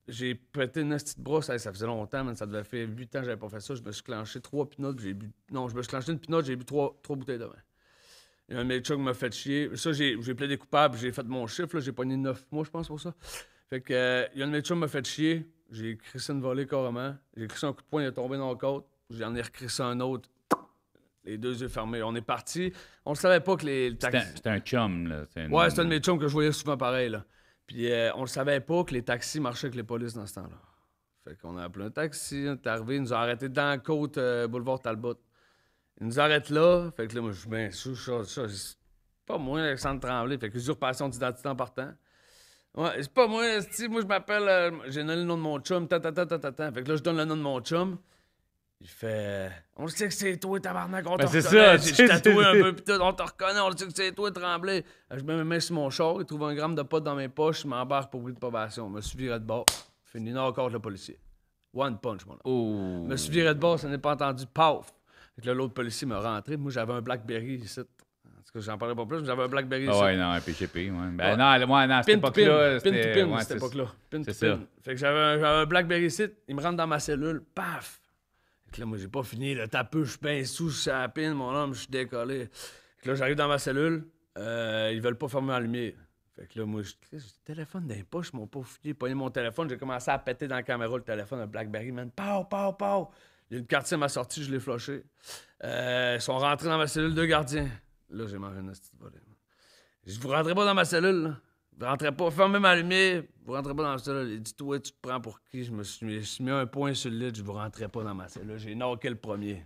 j'ai pété une petite brosse, ça faisait longtemps, mais ça devait faire 8 ans que j'avais pas fait ça. Je me suis clenché trois pinottes, j'ai bu. Non, je me suis clenché une pinotte, j'ai bu trois, trois bouteilles de vin. Et un qui m'a fait chier. Ça, j'ai, plaidé coupable, j'ai fait mon chiffre, j'ai pogné 9 mois, je pense, pour ça. Fait que, euh, il y a un qui m'a fait chier, j'ai crissé une volée carrément, j'ai crissé un coup de poing, il est tombé dans le côte, j'en ai recrissé un autre, les deux yeux fermés. On est parti. On ne savait pas que les. C'était un, chum, là. Ouais, c'était un de mes que je voyais souvent pareil, là. Puis euh, on ne savait pas que les taxis marchaient avec les polices dans ce temps-là. Fait qu'on a appelé un taxi, on est arrivé, ils nous ont arrêté dans la côte, euh, boulevard Talbot. Ils nous arrêtent là. Fait que là, moi, je suis bien C'est pas moi, Alexandre Tremblay. Fait que usurpation d'identité en partant. Ouais, c'est pas moi, si moi, je m'appelle. Euh, j'ai donné le nom de mon chum, ta, ta, ta, ta, ta, ta. Fait que là, je donne le nom de mon chum. Il fait On le sait que c'est toi, tabarnak, on ben te reconnaît. J'ai tatoué un peu, putain, on te reconnaît, on le sait que c'est toi, tremblé. Je mets mes mains sur mon char, il trouve un gramme de pot dans mes poches, je m'embarque pour bruit de probation. Je me suis viré de bord. Fini une encore le policier. One punch, mon homme. Oh. Je me suis de bord, ça n'est pas entendu. Paf! Fait l'autre policier m'a rentré. Moi, j'avais un Blackberry ici. Parce que j'en parlais pas plus, mais j'avais un Blackberry. Ah ouais, non, un PGP, ouais. Ben non, moi, non, c'était pas là. Pin to pin, c'était pas là. Pin to Fait que j'avais un, un Blackberry site il me rentre dans ma cellule, paf! que là, moi, j'ai pas fini. Le taper, je pince sous, je mon homme, je suis décollé. que là, j'arrive dans ma cellule. Euh, ils veulent pas fermer la lumière. Fait que là, moi, je téléphone dans les poches, mon pauvre fini, pogné mon téléphone. J'ai commencé à péter dans la caméra le téléphone de Blackberry, man. Pow, pow, pow. une quartier m'a sorti, je l'ai floché. Euh, ils sont rentrés dans ma cellule, deux gardiens. Là, j'ai mangé une petite volée. Je vous rentrez pas dans ma cellule, là. Vous rentrez pas, fermez ma lumière, vous rentrez pas dans la cellule. Il dit Toi, tu te prends pour qui Je me suis, mis, un point sur le lit, je vous rentrais pas dans ma salle, J'ai knocké le premier.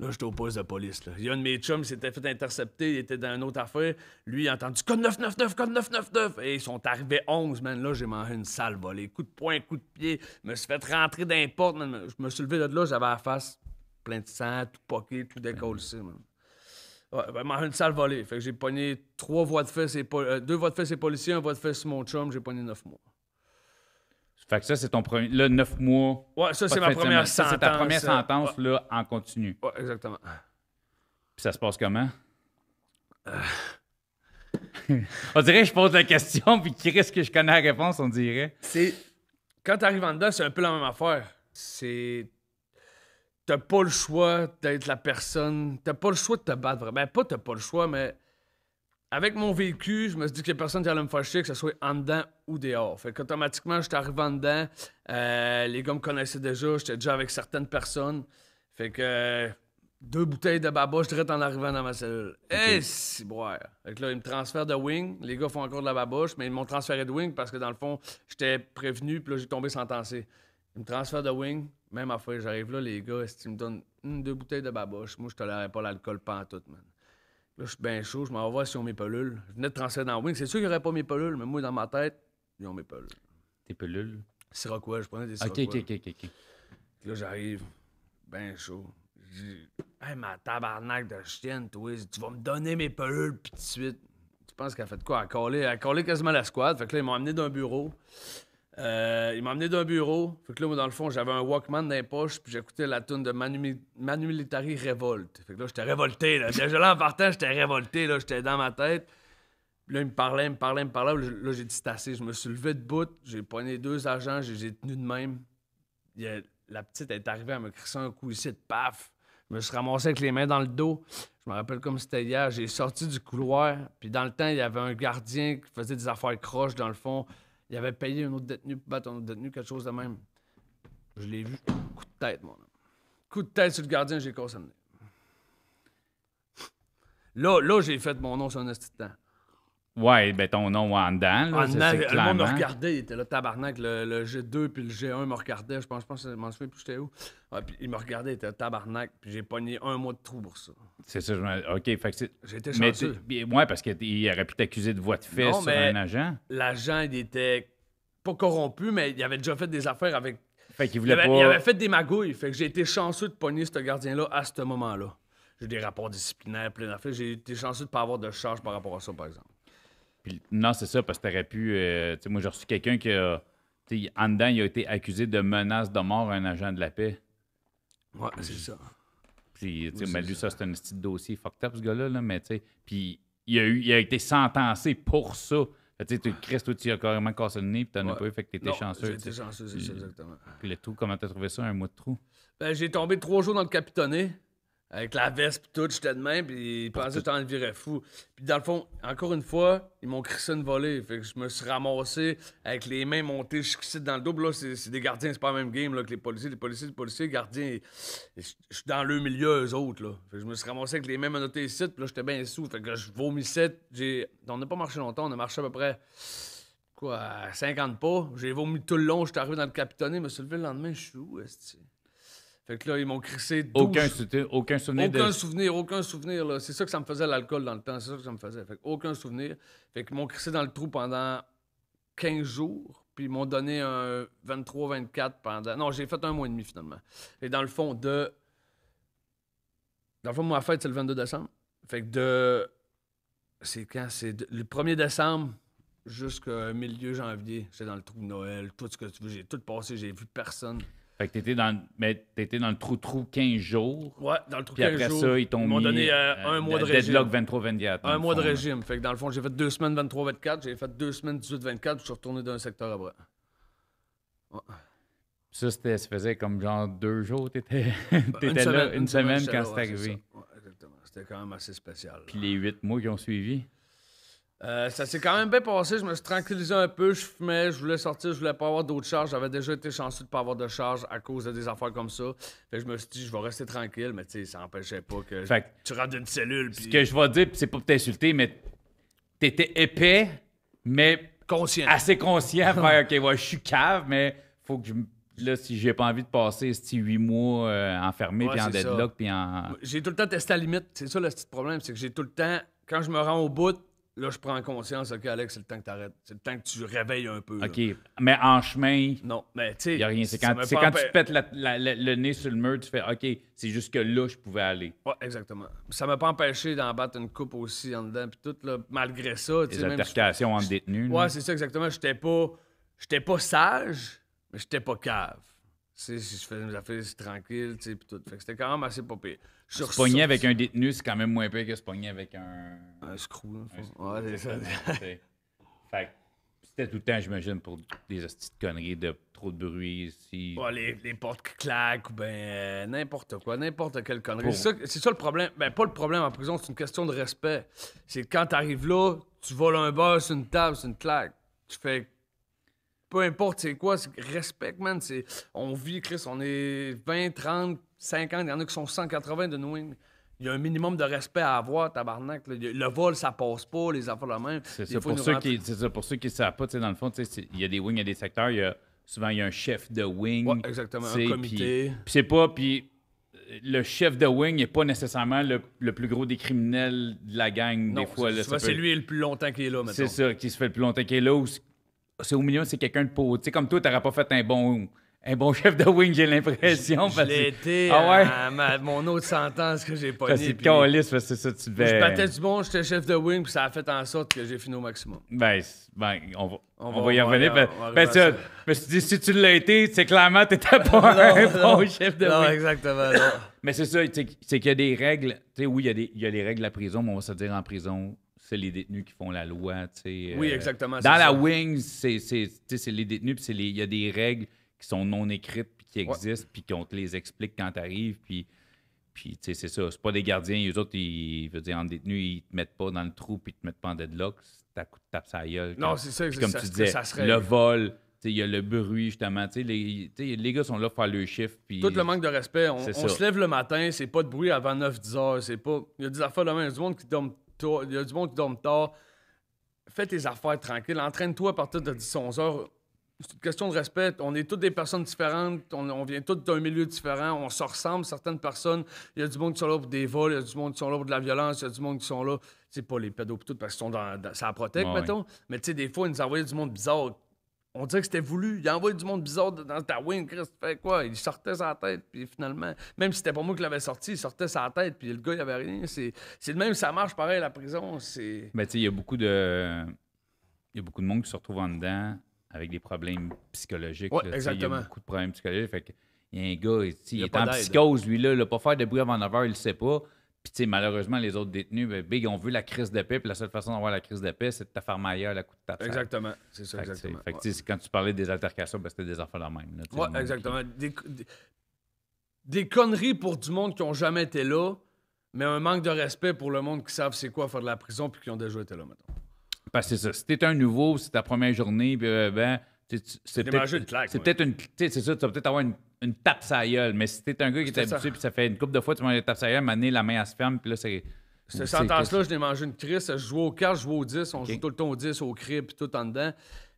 Là, j'étais au poste de police. Il y a un de mes chums qui s'était fait intercepter, il était dans une autre affaire. Lui, il a entendu Code 999, Code 999. Et ils sont arrivés 11, man. Là, j'ai mangé une sale volée. Coup de poing, coup de pied. Je me suis fait rentrer d'importe. Je me suis levé de là, j'avais la face plein de sang, tout poqué, tout décollé, Ouais, ben, une sale volée. Fait que j'ai pogné trois voies de fesses et euh, deux voies de fesses et policiers, un voie de fesses mon chum, j'ai pogné neuf mois. Fait que ça, c'est ton premier. Là, neuf mois. Ouais, ça, c'est ma première sentence. C'est ta première euh, sentence, là, en continu. Ouais, exactement. Puis ça se passe comment? Euh. on dirait que je pose la question, puis qui est-ce que je connais la réponse, on dirait. C'est. Quand t'arrives en dedans, c'est un peu la même affaire. C'est t'as pas le choix d'être la personne. T'as pas le choix de te battre vraiment. Ben, pas t'as pas le choix, mais avec mon véhicule, je me suis dit que les personnes qui allaient me fâcher, que ce soit en dedans ou dehors. Fait qu'automatiquement, j'étais arrivé en dedans. Euh, les gars me connaissaient déjà, j'étais déjà avec certaines personnes. Fait que deux bouteilles de baboche, je en arrivant dans ma cellule. Et Hey, si boire. Fait que là, ils me transfèrent de wing. Les gars font encore de la baboche, mais ils m'ont transféré de wing parce que dans le fond, j'étais prévenu, puis là, j'ai tombé sentencé. Ils me transfèrent de wing, même affaire, j'arrive là, les gars, si tu me donnes deux bouteilles de baboche, moi, je tolérais pas l'alcool pantoute, man. Là, je suis bien chaud, je m'en vais voir ont mes pelules. Je venais de transférer dans Wing, c'est sûr qu'il n'y aurait pas mes pelules, mais moi, dans ma tête, ils ont mes pelules. Tes pelules? Siroquois, je prenais des siroquois. OK, OK, OK, OK. Là, j'arrive, bien chaud. dis, Hey, ma tabarnak de chienne, toi, tu vas me donner mes pelules, puis tout de suite. Tu penses qu'elle a fait quoi? Elle a collé, quasiment la squad. Fait que là, ils m'ont amené d'un bureau. Euh, il m'a amené d'un bureau. Fait que là, moi, dans le fond, j'avais un Walkman dans les poches, puis j'écoutais la tune de Manu, Manu Révolte. Fait que là, j'étais révolté. Là. Déjà en partant, j'étais révolté. Là, j'étais dans ma tête. là, il me parlait, il me parlait, il me parlait. Là, j'ai dit, c'est Je me suis levé de bout. J'ai pogné deux agents. J'ai tenu de même. la petite est arrivée à me crisser un coup ici de paf. Je me suis ramassé avec les mains dans le dos. Je me rappelle comme c'était hier. J'ai sorti du couloir. Puis dans le temps, il y avait un gardien qui faisait des affaires croches dans le fond. Il avait payé un autre détenu pour battre un autre détenu, quelque chose de même. Je l'ai vu. Coup de tête, mon homme. Coup de tête sur le gardien, j'ai cassé Là, là j'ai fait mon nom sur un instant Ouais, ben ton nom en dedans. Là, le monde me regardait, il était là, tabarnak. Le, G2 puis le G1 me regardait. Je pense, je pense, mon m'en souviens plus, j'étais où. Ah, il me regardait, il était tabarnak. Puis j'ai pogné un mois de trou pour ça. C'est ça, je me... OK, fait que c'est. J'étais chanceux. Mais parce qu'il aurait pu t'accuser de voix de fils sur un agent. L'agent, il était pas corrompu, mais il avait déjà fait des affaires avec. Fait qu'il voulait il avait, pas. Il avait fait des magouilles. Fait que j'ai été chanceux de pogner ce gardien-là à ce moment-là. J'ai des rapports disciplinaires, plein d'affaires. J'ai été chanceux de pas avoir de charge par rapport à ça, par exemple non, c'est ça, parce que t'aurais pu. Euh, moi, j'ai reçu quelqu'un qui a. en dedans, il a été accusé de menace de mort à un agent de la paix. Ouais, c'est ça. Puis, tu ça, c'est un petit dossier fucked up, ce gars-là, mais tu sais. Puis, il a, eu, il a été sentencé pour ça. Tu sais, tu toi, tu as carrément cassé le nez, puis t'en as pas eu, fait que t'étais chanceux. chanceux, c'est exactement. Puis le trou, comment t'as trouvé ça, un mot de trou? Ben, j'ai tombé trois jours dans le capitonné avec la veste et tout, j'étais de main, puis ils pensaient que je virais fou. Puis dans le fond, encore une fois, ils m'ont crissé une volée. Fait que je me suis ramassé avec les mains montées jusqu'ici dans le double. Là, c'est des gardiens, c'est pas le même game là, que les policiers. Les policiers, les policiers, les gardiens, je suis dans le milieu, eux autres. Là. Fait que je me suis ramassé avec les mains montées ici, puis là, j'étais bien sous. Fait que je vomissais. On n'a pas marché longtemps, on a marché à peu près quoi, 50 pas. J'ai vomi tout le long, j'étais arrivé dans le capitonné, me suis levé le lendemain, je suis où, est fait que là, ils m'ont crissé Aucun, souvenir, aucun souvenir. Aucun souvenir, aucun souvenir. C'est ça que ça me faisait l'alcool dans le temps. C'est ça que ça me faisait. Fait aucun souvenir. Fait qu'ils m'ont crissé dans le trou pendant 15 jours. Puis ils m'ont donné un 23-24 pendant. Non, j'ai fait un mois et demi finalement. Et dans le fond, de. Dans le fond, ma fête, c'est le 22 décembre. Fait que de. C'est quand? C'est le 1er décembre jusqu'au milieu janvier. J'étais dans le trou de Noël. Tout ce que tu veux. J'ai tout passé. J'ai vu personne. Fait que t'étais dans, mais dans le trou-trou 15 jours. Ouais, dans le trou 15 jours. Puis après ça, ils t'ont mis. donné euh, un euh, mois de régime. Deadlock 23-24. Un mois de régime. Fait que dans le fond, j'ai fait deux semaines 23-24, j'ai fait deux semaines 18-24, puis je suis retourné d'un secteur à bras. Ça, ça faisait comme genre deux jours, t'étais, étais là une semaine, quand c'est arrivé. Ouais, exactement. C'était quand même assez spécial. Puis les huit mois qui ont suivi. Euh, ça s'est quand même bien passé. Je me suis tranquillisé un peu. Je fumais, je voulais sortir, je voulais pas avoir d'autres charges. J'avais déjà été chanceux de pas avoir de charges à cause de des affaires comme ça. je me suis dit, je vais rester tranquille, mais tu ça n'empêchait pas que, tu rentres d'une cellule. Ce que je vais dire, c'est pas pour t'insulter, mais t'étais épais, mais. Conscient. Assez conscient. faire, OK, je suis cave, mais faut que je là, si j'ai pas envie de passer ces huit mois euh, enfermé, puis en deadlock, puis en. J'ai tout le temps testé la limite. C'est ça le petit problème, c'est que j'ai tout le temps, quand je me rends au bout, là, je prends conscience, OK, Alex, c'est le temps que tu C'est le temps que tu réveilles un peu. OK. Mais en chemin. Non, mais tu sais. Il n'y a rien. C'est quand, tu pètes le nez sur le mur, tu fais OK, c'est juste que là, je pouvais aller. Oui, exactement. Ça ne m'a pas empêché d'en battre une coupe aussi en dedans, puis tout, là, malgré ça. Les altercations même, c'est ça, exactement. Je n'étais pas, j'étais pas sage, mais je j'étais pas cave. Si je faisais mes affaires tranquille, tu sais, c'était quand même assez pas pire. se pogner avec un détenu, c'est quand même moins pire que se pogner avec un. Un screw, c'était tout le temps, j'imagine, pour des petites conneries de trop de bruit ici. les, les portes qui claquent ben euh, n'importe quoi, n'importe quelle connerie. C'est ça, le problème. Ben, pas le problème en prison, c'est une question de respect. C'est quand t'arrives là, tu voles un beurre une table, c'est une claque. Tu fais peu importe c'est quoi, respect, man. On vit, Chris, on est 20, 30, 50, il y en a qui sont 180 de nous. Il y a un minimum de respect à avoir, tabarnak. Le, vol, ça passe pas, les affaires la même. C'est ça, pour ceux qui, ça, pour ceux qui ne savent pas, dans le fond, il y a des wings, il y a des secteurs, y a, souvent il y a un chef de wing. exactement, un comité. Puis c'est pas, puis euh, le chef de wing n'est pas nécessairement le, plus gros des criminels de la gang, des fois. C'est lui le plus longtemps qu'il est là, maintenant. C'est ça, qui se fait le plus longtemps qu'il est là, c'est au milieu, c'est quelqu'un de pauvre. Tu sais, comme toi, n'aurais pas fait un bon un bon chef de wing, j'ai l'impression. Je l'ai été ah ouais? mon autre sentence que j'ai pas dit. c'est calice, parce que ça, tu devais... Je battais du bon, j'étais chef de wing, puis ça a fait en sorte que j'ai fini au maximum. Ben, ben on, va, on, va, y revenir. Mais ben, tu ben, dis si tu l'as été, c'est clairement, tu n'étais pas un bon chef de wing. Non, exactement, Mais c'est ça, c'est qu'il y a des règles. Tu sais, oui, il y, a des, il y a des règles à la prison, mais on va se dire en prison, c'est les détenus qui font la loi. Euh, oui, exactement. dans la Wings, c'est les détenus, puis il y a des règles qui sont non écrites, puis qui existent, puis qu'on te les explique quand tu arrives. Puis, puis c'est ça. C'est pas des gardiens. Eux autres, ils, veulent dire, en détenu, ils te mettent pas dans le trou, puis ils te mettent pas en deadlock. C'est tapes coup de tape sa gueule. c'est Comme tu disais, ça serait... le vol il y a le bruit, justement. les, gars sont là pour faire le chiffre. Tout le manque de respect. On, se lève le matin, c'est pas de bruit avant 9-10 heures. C'est pas... Il y a des affaires demain. Il y a monde qui dorment il y a du monde qui dorme tard. Fais tes affaires tranquilles. Entraîne-toi à partir de 10-11 heures. C'est une question de respect. On est toutes des personnes différentes. On, vient toutes d'un milieu différent. On se ressemble, certaines personnes. Il y a du monde qui sont là pour des vols. Il y a du monde qui sont là pour de la violence. Il y a du monde qui sont là. C'est pas les pédos parce qu'ils sont dans, ça protège, mettons. Mais tu sais, des fois, ils nous envoyaient du monde bizarre on dirait que c'était voulu. Il envoyé du monde bizarre dans ta wing, tu fais quoi? Il sortait sa tête, puis finalement, même si c'était pas moi qui l'avais sorti, il sortait sa tête, puis le gars, il avait rien. C'est le même, ça marche pareil à la prison. Mais tu sais, il y a beaucoup de. Il y a beaucoup de monde qui se retrouve en dedans avec des problèmes psychologiques. exactement. Il y a beaucoup de problèmes psychologiques. il y a un gars, il, est en psychose, lui, là, il n'a pas faire de bruit avant 9h, il le sait pas. Puis, tu sais, malheureusement, les autres détenus, ben, Big, ont vu la crise de paix. Puis la seule façon d'avoir la crise de paix, c'est de te faire à la coup de tête. Exactement. C'est ça, fait exactement. Fait que, quand tu parlais des altercations, ben, c'était des enfants là même. Là, exactement. Des, conneries pour du monde qui ont jamais été là, mais un manque de respect pour le monde qui savent c'est quoi faire de la prison puis qui ont déjà été là, maintenant. Parce que c'est ça. Si t'es un nouveau, c'est ta première journée, puis euh, ben, c'est peut-être. C'est C'est ça, tu vas peut-être avoir une une tape sa Mais si t'es un gars qui est habitué, puis ça fait une couple de fois, tu manges une tape sa gueule, la main, elle se ferme, puis là, c'est. Cette sentence-là, je l'ai mangé une crise. Je jouais au 4, je jouais au 10. On joue tout le temps au 10, au cri, puis tout en dedans.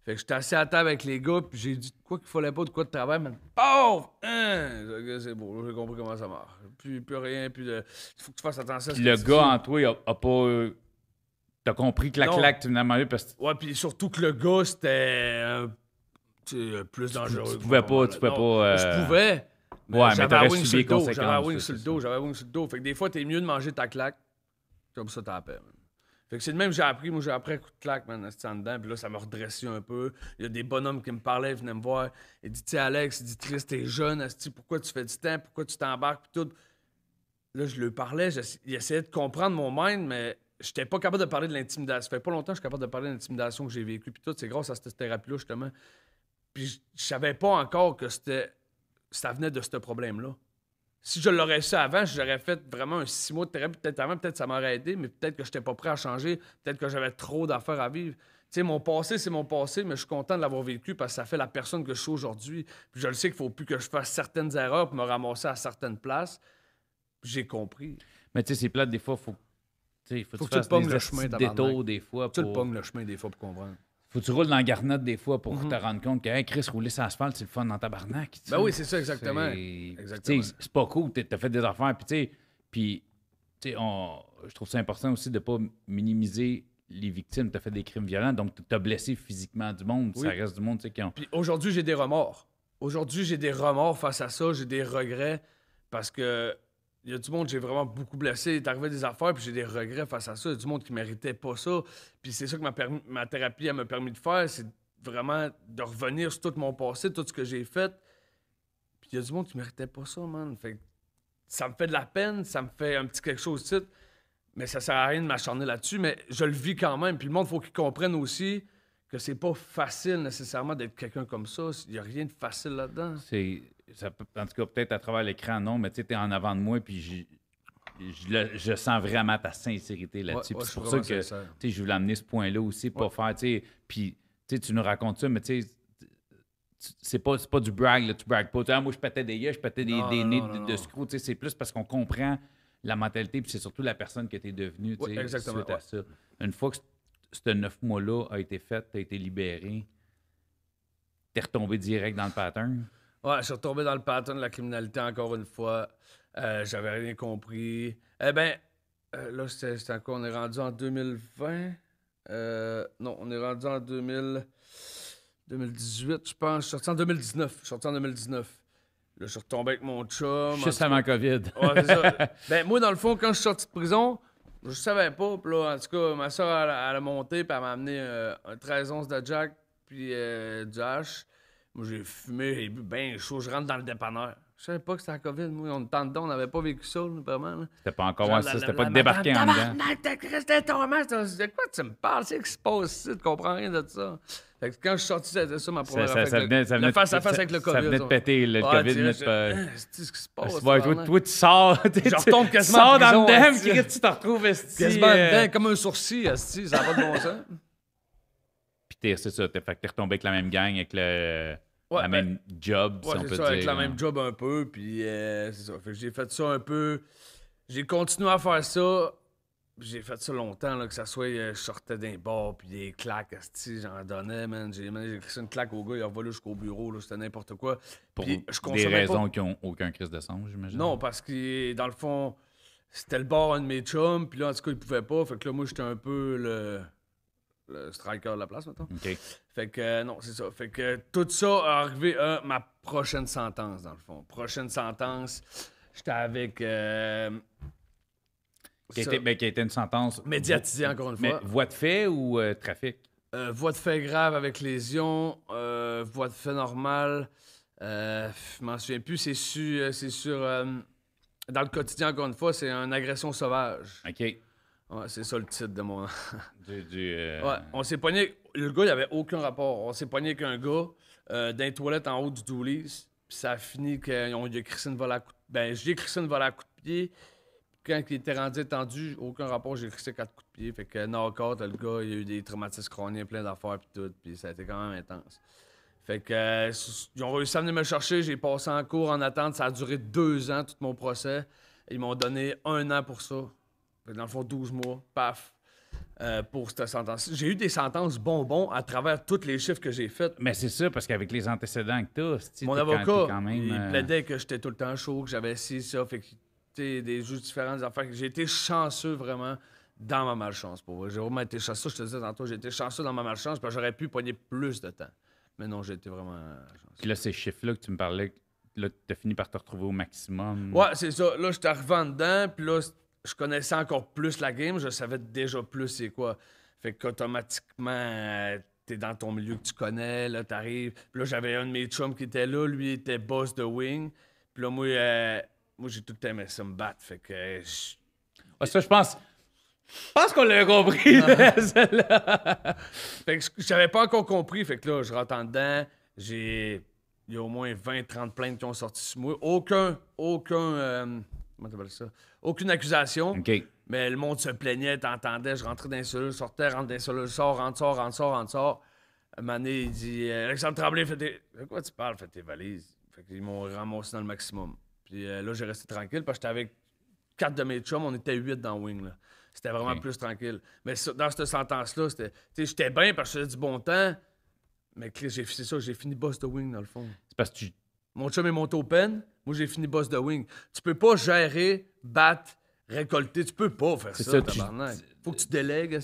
Fait que j'étais assis à table avec les gars, puis j'ai dit quoi qu'il fallait pas, de quoi de travail, mais pauvre! Hein! C'est beau, j'ai compris comment ça marche. Plus, plus rien, plus de. faut que tu fasses attention à ce Le gars en toi, il a, pas. Euh, t'as compris que la claque, tu venais à manger parce que. Ouais, puis surtout que le gars, c'était. Euh, plus dangereux. Tu pouvais pas, tu pouvais pas. Je euh, pouvais. ouais, euh, mais t'aurais subi les conséquences. J'avais un wing sur le dos, j'avais un wing sur le dos. Fait que des fois, t'es mieux de manger ta claque. Comme ça, t'as paix. Fait que c'est le même que j'ai appris. Moi, j'ai appris un coup de claque, man, en dedans. Puis là, ça m'a redressé un peu. Il y a des bonhommes qui me parlaient, ils venaient me voir. Ils disent, tu Alex, ils disent, Chris, t'es jeune, Asti, pourquoi tu fais du temps, pourquoi tu t'embarques, puis tout. Là, je lui parlais, j'essayais de comprendre mon mind, mais j'étais pas capable de parler de l'intimidation. Ça fait pas longtemps que je suis capable de parler de l'intimidation que j'ai vécue, puis tout. C'est grâce à cette thérapie-là, justement. Puis je savais pas encore que c'était, ça venait de ce problème-là. Si je l'aurais su avant, j'aurais fait vraiment un six mois de thérapie, peut-être avant, peut-être ça m'aurait aidé, mais peut-être que je n'étais pas prêt à changer, peut-être que j'avais trop d'affaires à vivre. Tu sais, mon passé, c'est mon passé, mais je suis content de l'avoir vécu parce que ça fait la personne que je suis aujourd'hui. Puis je le sais qu'il faut plus que je fasse certaines erreurs pour me ramasser à certaines places. J'ai compris. Mais tu sais, c'est plate, des fois, faut, faut, que tu, le chemin, des fois. Tu le le chemin, des fois, pour comprendre. Faut que tu roules dans la garnette des fois pour que mhm. te rendre compte que Chris rouler sur l'asphalte, c'est le fun dans ta barnaque. ben oui, c'est ça, exactement. C'est pas cool, t'as fait des affaires, puis puis on... je trouve ça important aussi de pas minimiser les victimes. T'as fait des crimes violents, donc t'as blessé physiquement du monde, ça reste du monde, qui ont... Puis aujourd'hui, j'ai des remords. Aujourd'hui, j'ai des remords face à ça, j'ai des regrets, parce que il y a du monde que j'ai vraiment beaucoup blessé. Il est arrivé des affaires, puis j'ai des regrets face à ça. Il y a du monde qui méritait pas ça. Puis c'est ça que ma, thérapie m'a permis de faire, c'est vraiment de revenir sur tout mon passé, tout ce que j'ai fait. Puis il y a du monde qui méritait pas ça, man. Fait ça me fait de la peine, ça me fait un petit quelque chose titre, mais ça sert à rien de m'acharner là-dessus. Mais je le vis quand même. Puis le monde, faut qu'il comprenne aussi que c'est pas facile nécessairement d'être quelqu'un comme ça. Il n'y a rien de facile là-dedans. C'est en tout cas, peut-être à travers l'écran, non, mais tu sais, es en avant de moi, puis Je, je, sens vraiment ta sincérité là-dessus. c'est pour ça que je voulais amener ce point-là aussi pour faire. Puis tu nous racontes ça, mais tu sais, c'est pas, pas du brag, là, tu brag pas. moi, je pétais des yeux, je pétais des, non, des de, de C'est plus parce qu'on comprend la mentalité, puis c'est surtout la personne que tu es devenue suite à ça. Une fois que ce neuf mois-là a été fait, tu as été libéré, tu es retombé direct dans le pattern. Ouais, je suis retombé dans le pattern de la criminalité encore une fois. Euh, J'avais rien compris. Eh bien, euh, là, c'était quoi? On est rendu en 2020. Euh, non, on est rendu en 2018, je pense. Je suis sorti en 2019. Je suis sorti en 2019. Là, je suis retombé avec mon chum. Juste avant COVID. ça. ben, moi, dans le fond, quand je suis sorti de prison, je savais pas. là, en tout cas, ma soeur, elle, a monté, puis elle m'a amené euh, un 13 11 de Jack, puis du H. Moi, j'ai fumé, j'ai bu bien chaud, je rentre dans le dépanneur. Je savais pas que c'était la COVID. Moi, on était dedans, on n'avait pas vécu ça, nous, vraiment. C'était pas encore ça, c'était pas débarqué débarquer en dedans. C'était ton De quoi tu me parles? C'est qui se passe ici? Tu comprends rien de ça. quand je suis sorti, c'était ça ma première fois. ça, venait, avec le COVID. Ça venait de péter, le COVID. Hein, c'est ce qui se passe. toi, tu sors. sors dans le thème. tu te retrouves euh, comme un sourcil, ça va de bon sens. Puis c'est ça, t'es retombé avec la même gang, avec le Ouais, la ben, même job, ouais, si on peut ça, Avec la même job un peu, puis euh, c'est ça. j'ai fait ça un peu. J'ai continué à faire ça. J'ai fait ça longtemps, là, que ça soit euh, je sortais d'un bar, puis des claques, j'en donnais, man. J'ai ça une claque au gars, il a volé jusqu'au bureau, c'était n'importe quoi. Pour des raisons qui n'ont aucun crise de sang, j'imagine. Non, parce que dans le fond, c'était le bar un de mes chums, puis là, en tout cas, il pouvait pas. Fait que là, moi, j'étais un peu le le striker de la place, maintenant. OK. Fait que, euh, non, c'est ça. Fait que tout ça a arrivé à euh, ma prochaine sentence, dans le fond. Prochaine sentence, j'étais avec. Euh, qui, était, ben, qui était une sentence. Médiatisée, encore une fois. Mais voie de fait ou trafic? voie de fait grave avec lésion, voie de fait normale. je m'en souviens plus. C'est c'est sur dans le quotidien, encore une fois, c'est une agression sauvage. OK. Ouais, c'est ça le titre de mon. Euh, ouais, on s'est pogné. Le gars, il avait aucun rapport. On s'est pogné qu'un gars euh, d'un toilette en haut du Doulis. Puis ça a fini qu'on lui a crissé une volée à coup de... Ben, j'ai crissé une volée à coup de pied. quand il était rendu étendu, aucun rapport, j'ai crissé quatre coups de pied. Fait que non, encore, le gars, il a eu des traumatismes crâniens, plein d'affaires, puis tout. Puis ça a été quand même intense. Fait que, ils ont réussi à venir me chercher. J'ai passé en cours en attente. Ça a duré deux ans, tout mon procès. Ils m'ont donné un an pour ça. Ben, dans le fond, 12 mois, paf, euh, pour cette sentence. J'ai eu des sentences bonbons à travers tous les chiffres que j'ai faits. Mais c'est ça, parce qu'avec les antécédents que tu Mon avocat, quand, même, il euh, plaidait que j'étais tout le temps chaud, que j'avais ci, ça, fait que des juges différentes affaires. J'ai été chanceux vraiment dans ma malchance. Pour J'ai vraiment été chanceux, je te disais tantôt, j'ai été chanceux dans ma malchance, parce que j'aurais pu pogner plus de temps. Mais non, j'ai été vraiment chanceux. Puis là, ces chiffres-là que tu me parlais, là, tu as fini par te retrouver au maximum. Ouais, c'est ça. Là, je t'ai en puis là, je connaissais encore plus la game, je savais déjà plus c'est quoi. Fait qu'automatiquement, t'es dans ton milieu que tu connais, là, t'arrives. Puis là, j'avais un de mes chums qui était là, lui, était boss de wing. Puis là, moi, euh, moi j'ai tout aimé ça me battre. Fait que. Euh, ça, je pense. Je pense qu'on l'a compris, celle-là. fait que j'avais pas encore compris. Fait que là, je rentre en dedans. J'ai. Il y a au moins 20-30 plaintes qui ont sorti ce mois. Aucun, aucun. Euh, Comment ça? Aucune accusation. Mais le monde se plaignait, t'entendais, je rentrais dans les sortais, rentre dans les sort, sors, rentre, sort, rentre, sors, rentre, moment Mané, il dit euh, Alexandre Tremblay, fais tes. De quoi tu parles, fais tes valises. Fait qu'ils m'ont ramassé dans le maximum. Puis euh, là, j'ai resté tranquille parce que j'étais avec quatre de mes chums, on était huit dans Wing. C'était vraiment plus tranquille. Mais dans cette sentence-là, c'était. tu sais, j'étais bien parce que j'avais du bon temps. Mais c'est ça, j'ai fini boss de Wing dans le fond. C'est parce que tu. Mon chum est monté au pen. Moi, j'ai fini boss de wing. Tu peux pas gérer, battre, récolter. Tu peux pas faire ça, ça tu, Faut que tu délègues.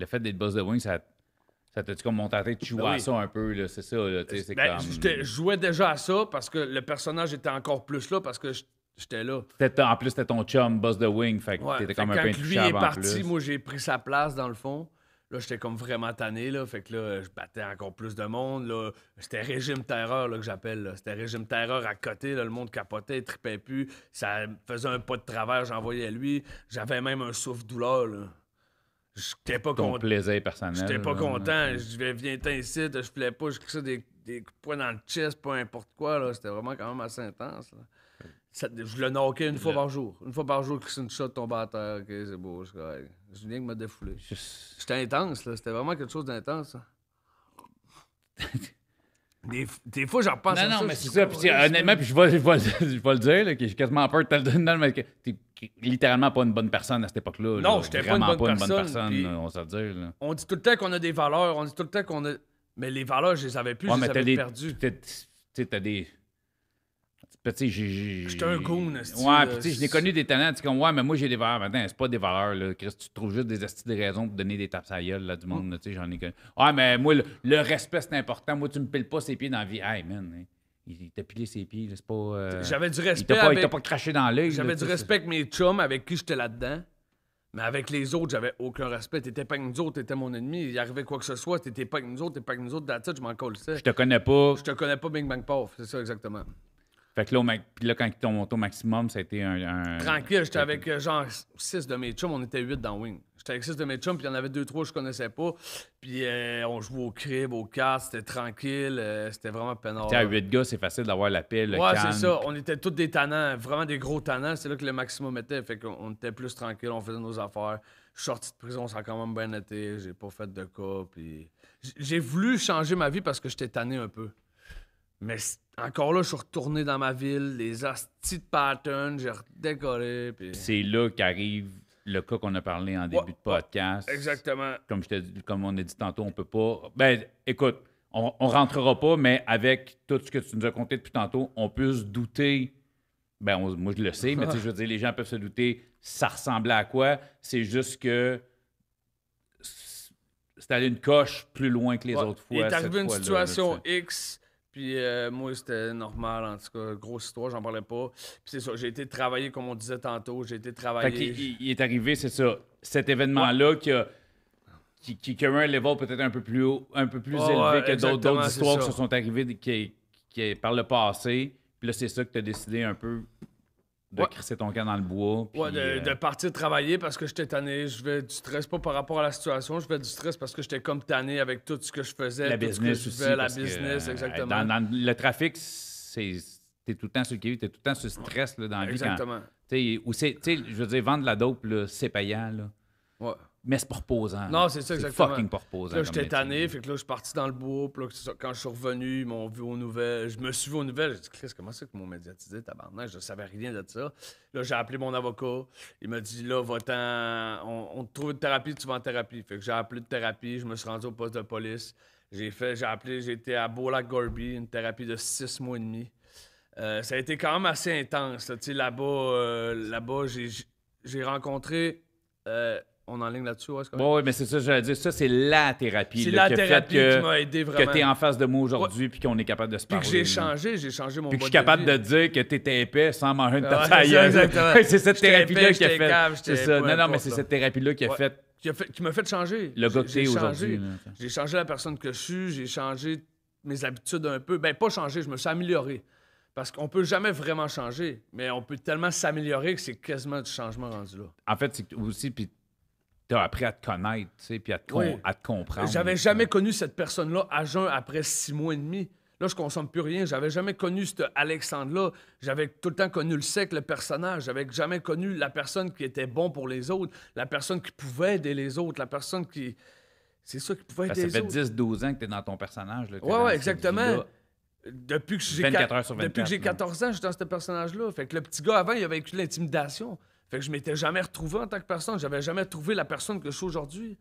Le fait d'être boss de wing, ça, ça t'a-tu comme monté à la tête? Tu à ben ça un peu, c'est ça. Ben, je jouais déjà à ça parce que le personnage était encore plus là parce que j'étais là. En plus, c'était ton chum, boss de wing. Fait que t'étais comme un peu Quand lui est parti, moi, j'ai pris sa place dans le fond. Là, j'étais comme vraiment tanné, là. Fait que là, je battais encore plus de monde, là. C'était régime terreur, là, que j'appelle, là, C'était régime terreur à côté, là. Le monde capotait, tripait plus. Ça faisait un pas de travers, j'envoyais lui. J'avais même un souffle-douleur, là. J'étais pas content. plaisir personnel. J'étais pas content. Je vais viens ici, je plaisais pas, je crissais des, des coups dans le chest, peu importe quoi, là. C'était vraiment quand même assez intense, là je le knockais une fois par jour. Une fois par jour, Christine Shot tombait à terre. Ok, c'est beau, je je viens qui m'a défoulé. C'était intense, là. C'était vraiment quelque chose d'intense. Des, des, fois, j'en repense à non, ça. Non, non, mais c'est ça. Puis, oh, honnêtement, puis je vais, je, vais, le dire, là, que j'ai quasiment peur de te le donner, mais t'es littéralement pas une bonne personne à cette époque-là. Non, j'étais pas une bonne pas Une bonne personne on s'en dire. On dit tout le temps qu'on a des valeurs, on dit tout le temps qu'on a. Mais les valeurs, je les avais plus, ouais, je les avais T'as des J'étais un goon. Ouais, puis tu sais, je l'ai connu des tenants Tu comme, ouais, mais moi, j'ai des valeurs. Maintenant, c'est pas des valeurs. Là. Chris, tu trouves juste des astuces de raison pour donner des tapes à gueule là, du monde. Tu sais, j'en ai connu. Ouais, mais moi, le, respect, c'est important. Moi, tu me piles pas ses pieds dans la vie. Hey, man. Hein, il t'a pilé ses pieds, c'est pas. Euh, j'avais du respect. Il t'a pas, craché dans l'œil. J'avais du respect avec mes chums avec qui j'étais là-dedans. Mais avec les autres, j'avais aucun respect. T'étais pas avec nous autres, t'étais mon ennemi. Il arrivait quoi que ce soit, t'étais pas avec nous autres, t'étais pas avec nous autres, that's je m'en colle ça. Je te connais pas. Je te connais pas, Bing Bang Paf. c'est ça exactement. Fait que là, puis là quand ils t'ont au maximum, ça a été un. Tranquille, j'étais avec euh, genre 6 de mes chums, on était 8 dans Wing. J'étais avec 6 de mes chums, puis il y en avait 2-3 que je connaissais pas. Puis euh, on jouait au crib, au cas c'était tranquille, euh, c'était vraiment peinard. Tu à 8 gars, c'est facile d'avoir la pile. Ouais, c'est ça. On était tous des tannants, vraiment des gros tannants. C'est là que le maximum était. Fait qu'on était plus tranquille, on faisait nos affaires. Je suis sorti de prison, ça a quand même bien été. J'ai pas fait de cas, puis. J'ai voulu changer ma vie parce que j'étais tanné un peu. Mais encore là, je suis retourné dans ma ville, les astis de patterns, j'ai redécollé. C'est là qu'arrive le cas qu'on a parlé en début de podcast. exactement. Comme, je comme on a dit tantôt, on peut pas. Ben, écoute, on, on rentrera pas, mais avec tout ce que tu nous as conté depuis tantôt, on peut se douter. Ben, moi, je le sais, mais je veux dire, les gens peuvent se douter, ça ressemblait à quoi? C'est juste que c'est allé une coche plus loin que les autres fois. Il est arrivé une situation X puis euh, moi, c'était normal, en tout cas, grosse histoire, j'en parlais pas. Puis c'est ça, j'ai été travailler, comme on disait tantôt, j'ai été travailler. il, est arrivé, c'est ça, cet événement-là qui a. Qui, un level peut-être un peu plus haut, un peu plus élevé que d'autres histoires qui se sont arrivées qui, qui, par le passé. Puis là, c'est ça que tu as décidé un peu de crisser ton cœur dans le bois. Puis, euh, de, partir travailler parce que j'étais tanné. Je vais du stress pas par rapport à la situation, je vais du stress parce que j'étais comme tanné avec tout ce que je faisais. La business tout ce que je fais, la business, euh, exactement. Dans, le trafic, c'est t'es tout le temps sur le tu t'es tout le temps sur stress là, dans la exactement. vie. Exactement. Ou c'est, je veux dire, vendre la dope, c'est payant. Là mais c'est pour reposant. Non, c'est ça, exactement. fucking pas reposant. Là, j'étais tanné, fait que là, je suis parti dans le bois, puis là, quand je suis revenu, ils m'ont vu aux nouvelles. Je me suis vu aux nouvelles, j'ai dit, Chris, comment ça que m'ont médiatisé, tabarnak? Je savais rien de ça. Là, j'ai appelé mon avocat, il m'a dit, là, va-t'en, on, te trouve une thérapie, tu vas en thérapie. Fait que j'ai appelé de thérapie, je me suis rendu au poste de police. J'ai fait, j'ai appelé, J'étais été à Bola Gorby, une thérapie de six mois et demi. Euh, ça a été quand même assez intense. Là. là-bas, euh, là-bas j'ai, j'ai rencontré euh, on ligne là-dessus. oui, mais c'est ça, j'allais dire. Ça, c'est la thérapie. C'est la thérapie qui m'a aidé vraiment. Que tu es en face de moi aujourd'hui, puis qu'on est capable de se parler. Puis que j'ai changé, j'ai changé mon Puis que je suis capable de, dire que tu étais épais sans manger une tasse Exactement. c'est cette thérapie-là qui a fait. C'est ça. Non, non, mais c'est cette thérapie-là qui a fait. Qui m'a fait changer. Le gars aujourd'hui. J'ai changé la personne que je suis, j'ai changé mes habitudes un peu. Ben, pas changé, je me suis amélioré. Parce qu'on peut jamais vraiment changer, mais on peut tellement s'améliorer que c'est quasiment du changement rendu là. En fait, c'est aussi, puis tu appris à te connaître, à te, comprendre. J'avais jamais connu cette personne-là à jeun après six mois et demi. Là, je consomme plus rien. J'avais jamais connu cet Alexandre-là. J'avais tout le temps connu le sec, le personnage. J'avais jamais connu la personne qui était bon pour les autres, la personne qui pouvait aider les autres, la personne qui. C'est ça qui pouvait aider les autres. Ça fait 10-12 ans que tu es dans ton personnage. Oui, ouais, exactement. Depuis que j'ai 14 ans, je suis dans ce personnage-là. Fait que le petit gars avant, il a vécu l'intimidation. Fait que je m'étais jamais retrouvé en tant que personne. J'avais jamais trouvé la personne que je suis aujourd'hui.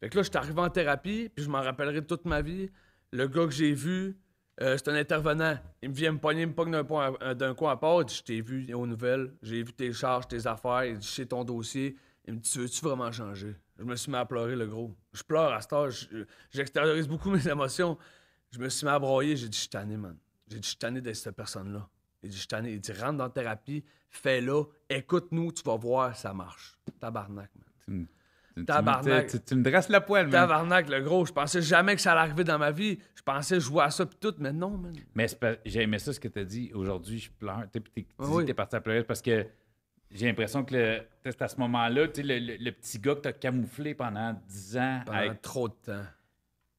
Fait que là, suis arrivé en thérapie, puis je m'en rappellerai toute ma vie. Le gars que j'ai vu, euh, c'est un intervenant. Il me vient me pogner, me pogne euh, d'un, coin à part. Il dit Je t'ai vu aux nouvelles, j'ai vu tes charges, tes affaires. Il dit Je ton dossier. Il me dit Tu veux-tu vraiment changer Je me suis mis à pleurer, le gros. Je pleure à ce temps. J'extériorise beaucoup mes émotions. Je me suis mis à broyer. J'ai dit Je suis tanné, man. J'ai dit Je suis tanné d'être cette personne-là. Il dit, je rentre dans la thérapie, fais-la, écoute-nous, tu vas voir, ça marche. Tabarnak, man. Tabarnak. Tu, me dresses la poêle, man. Tabarnak, le gros. Je pensais jamais que ça allait arriver dans ma vie. Je pensais jouer à ça, puis tout, mais non, man. Mais j'ai aimé ça, ce que tu as dit. Aujourd'hui, je pleure. Tu parti à pleurer parce que j'ai l'impression que c'est à ce moment-là, le, petit gars que t'as camouflé pendant 10 ans. Pendant trop de temps.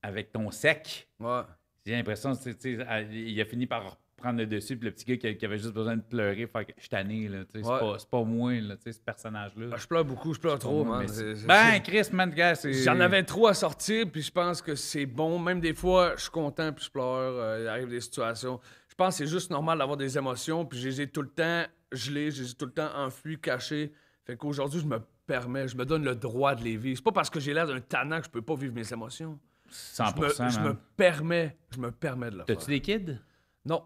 Avec ton sec. Ouais. J'ai l'impression, il a fini par prendre le dessus, puis le petit gars qui, avait juste besoin de pleurer, fait je suis tanné, là, c'est, pas, c'est moi, là, tu ce personnage-là. Ah, je pleure beaucoup, je pleure trop, Ben, Chris, man, gars, c'est... J'en avais trop à sortir, puis je pense que c'est bon. Même des fois, je suis content, puis je pleure, euh, il arrive des situations. Je pense que c'est juste normal d'avoir des émotions, puis je les ai tout le temps gelées, je les ai tout le temps enfuies, cachées. Fait qu'aujourd'hui, je me permets, je me donne le droit de les vivre. C'est pas parce que j'ai l'air d'un tannant que je peux pas vivre mes émotions. 100%, je me, permets, je me permets de le T'as-tu des kids? Non.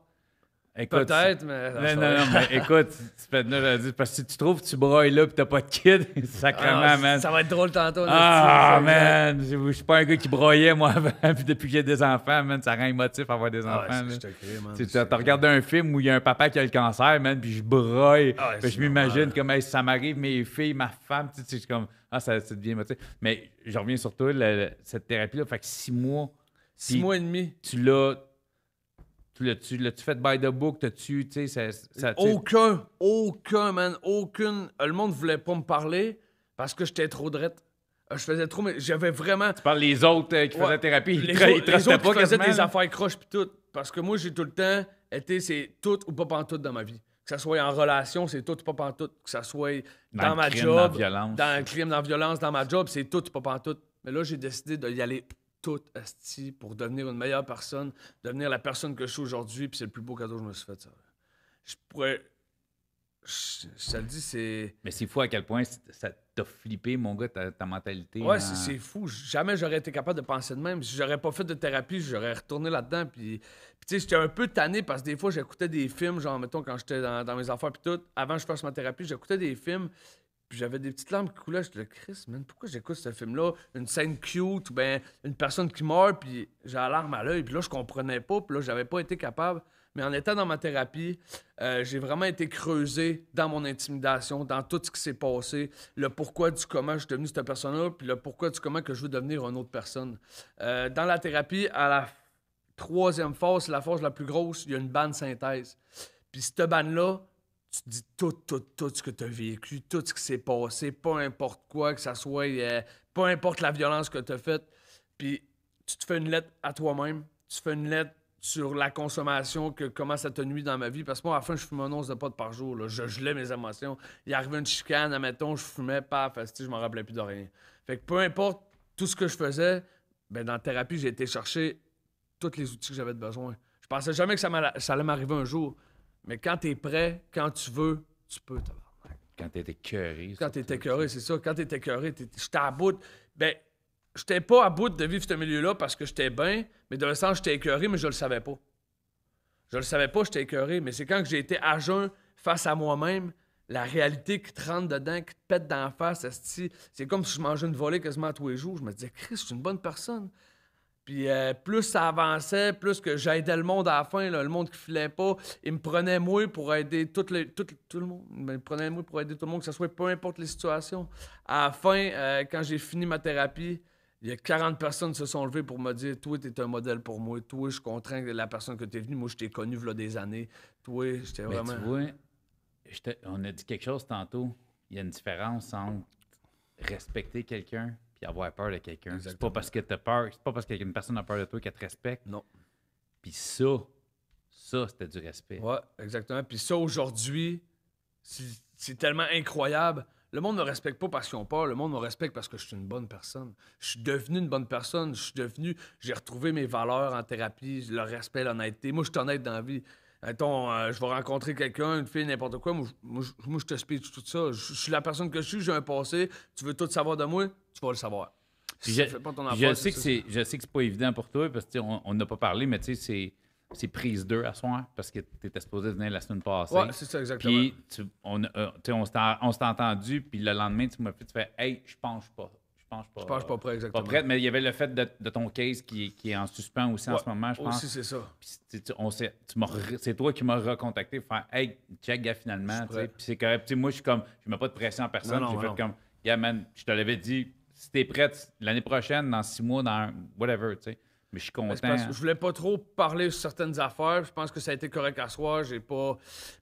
Peut-être, mais. Non, non, non, mais écoute, tu fais de parce que si tu trouves que tu broyes là tu t'as pas de kid, sacrément, ah, man. Ça va être drôle tantôt. Ah, man. Je suis pas un gars qui broyait, moi, depuis que j'ai des enfants, man, ça rend émotif avoir des ah, enfants. Ah, man. tu te regardes un film où il y a un papa qui a le cancer, man, puis je broye. Ah, je m'imagine comme, ça m'arrive, mes filles, ma femme, tu sais, je suis comme, ah, ça, devient émotif. Mais je reviens sur toi, cette thérapie-là, fait que six mois. Six mois et demi. Tu l'as L'as-tu fait by the book? T'as-tu, tu sais, ça, Aucun, aucun, man, aucune. Le monde voulait pas me parler parce que j'étais trop drette. Euh, je faisais trop, mais j'avais vraiment. Tu parles les autres euh, qui faisaient thérapie, ils, les, les autres qui faisaient des affaires croches pis tout. Parce que moi, j'ai tout le temps été, c'est tout ou pas pantoute dans ma vie. Que ça soit en relation, c'est tout ou pas pantoute. Que ça soit dans, ma job. Dans, un crime, dans la violence, dans ma job, c'est tout ou pas pantoute. Mais là, j'ai décidé d'y aller tout asti pour devenir une meilleure personne, devenir la personne que je suis aujourd'hui, puis c'est le plus beau cadeau que je me suis fait. Ça. Je pourrais. ça le dit, c'est. Mais c'est fou à quel point ça t'a flippé, mon gars, ta, mentalité. Ouais, hein. c'est fou. Jamais j'aurais été capable de penser de même. Si j'aurais pas fait de thérapie, j'aurais retourné là-dedans. Puis, tu sais, j'étais un peu tanné parce que des fois, j'écoutais des films, genre, mettons, quand j'étais dans, mes affaires, puis tout. Avant que je fasse ma thérapie, j'écoutais des films puis j'avais des petites larmes qui coulaient. Je le Chris, man, pourquoi j'écoute ce film-là? Une scène cute, ben, une personne qui meurt, puis j'ai la larme à l'œil. Puis là, je comprenais pas, puis là, j'avais pas été capable. Mais en étant dans ma thérapie, euh, j'ai vraiment été creusé dans mon intimidation, dans tout ce qui s'est passé, le pourquoi du comment je suis devenu cette personne-là, puis le pourquoi du comment que je veux devenir une autre personne. Euh, dans la thérapie, à la troisième phase, la phase la plus grosse, il y a une bande synthèse. Puis cette bande-là, tu te dis tout, tout, tout ce que tu as vécu, tout ce qui s'est passé, peu importe quoi, que ça soit, euh, peu importe la violence que tu as faite, puis tu te fais une lettre à toi-même, tu fais une lettre sur la consommation, que comment ça te nuit dans ma vie. Parce que moi, à la fin, je fume un onze de potes par jour. Je gelais mes émotions. Il arrivait une chicane, admettons, je fumais, paf, je m'en rappelais plus de rien. Fait que peu importe tout ce que je faisais, ben, dans la thérapie, j'ai été chercher tous les outils que j'avais besoin. Je pensais jamais que ça allait m'arriver un jour. Mais quand tu es prêt, quand tu veux, tu peux. Quand tu étais écœuré. Quand tu étais écœuré, c'est ça. Quand étais écœuré, j'étais à bout. Ben, j'étais pas à bout de vivre ce milieu-là parce que j'étais bien, mais dans le sens, j'étais écœuré, mais je ne le savais pas. Je le savais pas, j'étais écœuré, mais c'est quand j'ai été à jeun face à moi-même, la réalité qui te rentre dedans, qui te pète dans la face, c'est comme si je mangeais une volée quasiment tous les jours. Je me disais, Christ, je suis une bonne personne. Puis euh, plus ça avançait, plus que j'aidais le monde à la fin, le monde qui filait pas, il me prenait moi pour aider tout, tout, le monde. Ben, me moi pour aider tout le monde, que ce soit peu importe les situations. À la fin, euh, quand j'ai fini ma thérapie, il y a 40 personnes qui se sont levées pour me dire Toi, tu es un modèle pour moi. Toi, je contrains la personne que tu es venue. Moi, je t'ai connu il des années. Toi, j'étais ben, vraiment. Tu vois, on a dit quelque chose tantôt. Il y a une différence entre respecter quelqu'un puis avoir peur de quelqu'un. C'est pas parce que t'as peur, c'est pas parce qu'une personne a peur de toi qu'elle te respecte. Non. Puis ça, ça, c'était du respect. Ouais, exactement. Puis ça, aujourd'hui, c'est tellement incroyable. Le monde ne me respecte pas parce qu'ils ont peur. Le monde me respecte parce que je suis une bonne personne. Je suis devenu une bonne personne. Je suis devenu. J'ai retrouvé mes valeurs en thérapie, le respect, l'honnêteté. Moi, je suis honnête dans la vie. Attends, euh, je vais rencontrer quelqu'un, une fille, n'importe quoi. Moi, je t'explique tout ça. Je, suis la personne que je suis, j'ai un passé. Tu veux tout savoir de moi, tu vas le savoir. je, sais que c'est, je pas évident pour toi parce qu'on n'a pas parlé, mais tu sais, c'est, c'est prise deux à soir parce que tu étais supposé venir la semaine passée. Oui, c'est ça, exactement. Puis euh, on, s'est entendu, puis le lendemain, tu m'as fait, fais, hey, je pense pas je pense pas. Je pense pas prêt, exactement. Pas prêt, mais il y avait le fait de, ton case qui, est en suspens aussi en ce moment, je pense. Aussi, c'est ça. on c'est toi qui m'as recontacté pour faire Hey, check, gars, finalement. Puis c'est correct. même moi, je suis comme, je mets pas de pression en personne. Non, non, j'ai non. comme, yeah, man, je te l'avais dit, si tu es prête l'année prochaine, dans six mois, dans whatever, tu sais. Mais je suis ben, content. Je je voulais pas trop parler sur certaines affaires. Je pense que ça a été correct à soi. J'ai pas.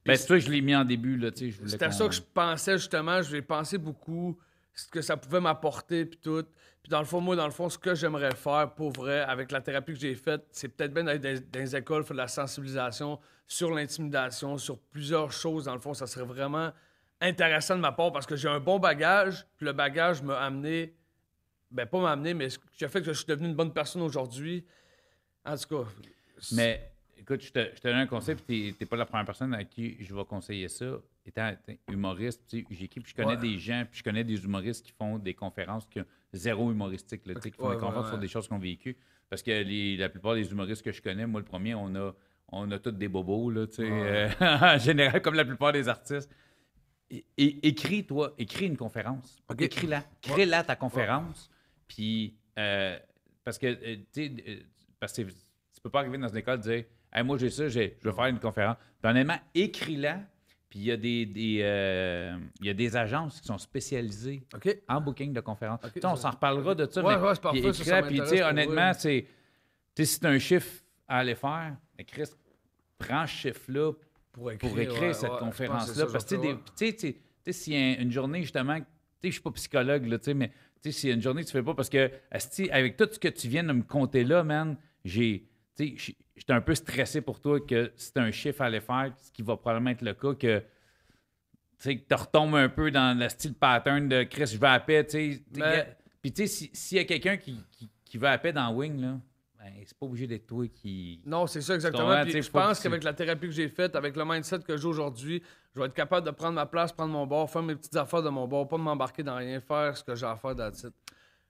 Ben, c'est toi que je l'ai mis en début, là, tu sais. C'était ça que je pensais, justement. Je vais pensé beaucoup ce que ça pouvait m'apporter, puis tout. Puis dans le fond, moi, dans le fond, ce que j'aimerais faire pour vrai avec la thérapie que j'ai faite, c'est peut-être bien d'aller dans, écoles, faire de la sensibilisation sur l'intimidation, sur plusieurs choses. Dans le fond, ça serait vraiment intéressant de ma part parce que j'ai un bon bagage, puis le bagage m'a amené, ben pas m'a amené, mais ce qui a fait que je suis devenu une bonne personne aujourd'hui. En tout cas. Mais écoute, je te, je donne un conseil, puis t'es pas la première personne à qui je vais conseiller ça étant humoriste, j'écris, puis je connais des gens, puis je connais des humoristes qui font des conférences qui ont zéro humoristique, qui font des conférences sur des choses qu'on vécu. Parce que la plupart des humoristes que je connais, moi le premier, on a, on a tous des bobos, là, euh, en général, comme la plupart des artistes. écris, toi, écris une conférence. Écris-la. Crée-la ta conférence. Puis, euh, parce que, euh, tu parce que tu peux pas arriver dans une école et dire moi, j'ai ça, je vais faire une conférence. Puis, honnêtement, écris-la puis il y, a des, des euh, il y a des agences qui sont spécialisées en booking de conférences. on s'en reparlera de ça. mais, honnêtement, c'est si tu un chiffre à aller faire, mais Chris, prends ce chiffre-là pour écrire, cette conférence-là. Parce que, s'il y a une journée, justement, tu je suis pas psychologue, là, mais tu sais, y a une journée tu fais pas, parce que, avec tout ce que tu viens de me compter là, man, j'ai, j'étais un peu stressé pour toi que c'était un chiffre à aller faire, ce qui va probablement être le cas, que tu que retombes un peu dans le style pattern de Chris, je vais à paix. Puis tu sais, s'il y a quelqu'un qui, qui, va à paix dans Wing, là, ben, c'est pas obligé d'être toi qui. Non, c'est ça exactement. je pense qu'avec la thérapie que j'ai faite, avec le mindset que j'ai aujourd'hui, je vais être capable de prendre ma place, prendre mon bord, faire mes petites affaires de mon bord, pas de m'embarquer dans rien, faire ce que j'ai à faire dans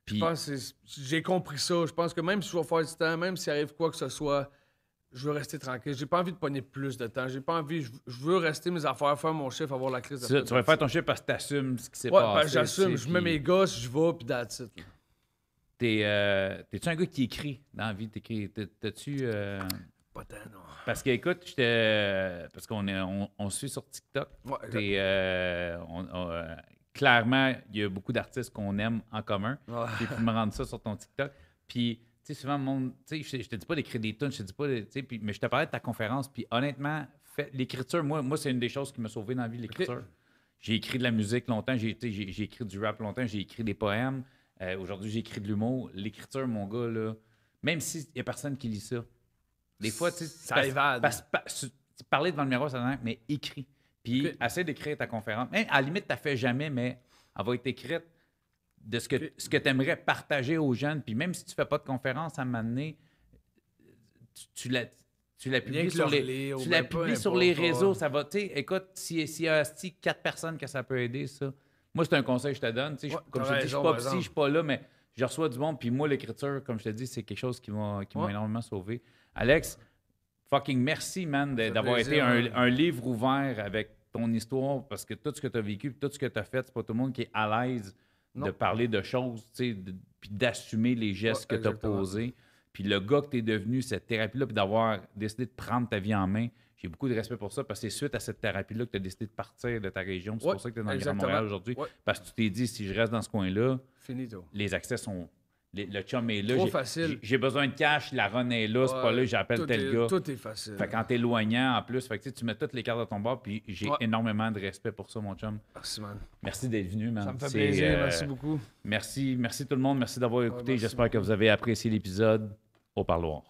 Puis... Je pense j'ai compris ça. Je pense que même si je vais faire du temps, même s'il arrive quoi que ce soit, je veux rester tranquille. J'ai pas envie de pogner plus de temps. J'ai pas envie. Je, veux rester mes affaires, faire mon chiffre, avoir la crise de ça, Tu vas faire ton chiffre parce que t'assumes ce qui s'est ouais, passé. que j'assume. Je mets mes gosses, je vais, puis that's it. T'es, euh, tu un gars qui écrit dans la vie? T'écris, t'as-tu... Euh, pas tant, non. Parce que, écoute, Parce qu'on est, on, suit sur TikTok. Ouais, t'es, euh, clairement, il y a beaucoup d'artistes qu'on aime en commun. Tu peux me rendre ça sur ton TikTok. Puis tu sais, souvent, je, te dis pas d'écrire des tonnes je te dis pas, mais je te parlais de ta conférence, puis honnêtement, l'écriture, moi, moi c'est une des choses qui m'a sauvé dans la vie, l'écriture. J'ai écrit de la musique longtemps, j'ai, j'ai, écrit du rap longtemps, j'ai écrit des poèmes. Euh, aujourd'hui, j'écris de l'humour. L'écriture, mon gars, là, même s'il n'y a personne qui lit ça, des fois, tu sais, parler devant le miroir, ça mais écris. Puis, essaie d'écrire ta conférence. à la limite, tu fait jamais, mais elle va être écrite de ce que, ce que tu aimerais partager aux jeunes. Puis même si tu ne fais pas de conférence à un tu, tu tu sur les, ben sur les réseaux. Ça va, tu écoute, s'il si y a quatre personnes que ça peut aider, ça. Moi, c'est un conseil que je te donne. comme je te dis, je ne suis pas psy, je suis pas là, mais je reçois du monde. Puis moi, l'écriture, comme je te dis, c'est quelque chose qui m'a énormément sauvé. Alex, fucking merci, man, d'avoir été un, livre ouvert avec ton histoire parce que tout ce que tu as vécu, tout ce que tu as fait, c'est pas tout le monde qui est à l'aise de parler de choses, puis d'assumer les gestes que tu as posés. Puis le gars que tu es devenu, cette thérapie-là, puis d'avoir décidé de prendre ta vie en main, j'ai beaucoup de respect pour ça parce que c'est suite à cette thérapie-là que tu as décidé de partir de ta région. C'est pour ça que tu es dans le Grand Montréal aujourd'hui. Parce que tu t'es dit, si je reste dans ce coin-là, les accès sont le chum est là. Trop facile. J'ai besoin de cash, la run est là, c'est pas là, j'appelle tel gars. Tout est facile. Fait t'éloignant, en plus, tu mets toutes les cartes à ton bord, puis j'ai énormément de respect pour ça, mon chum. Merci, man. Merci d'être venu, man. Ça me fait plaisir, euh, merci beaucoup. Merci, merci tout le monde, merci d'avoir écouté. J'espère que vous avez apprécié l'épisode. Au parloir.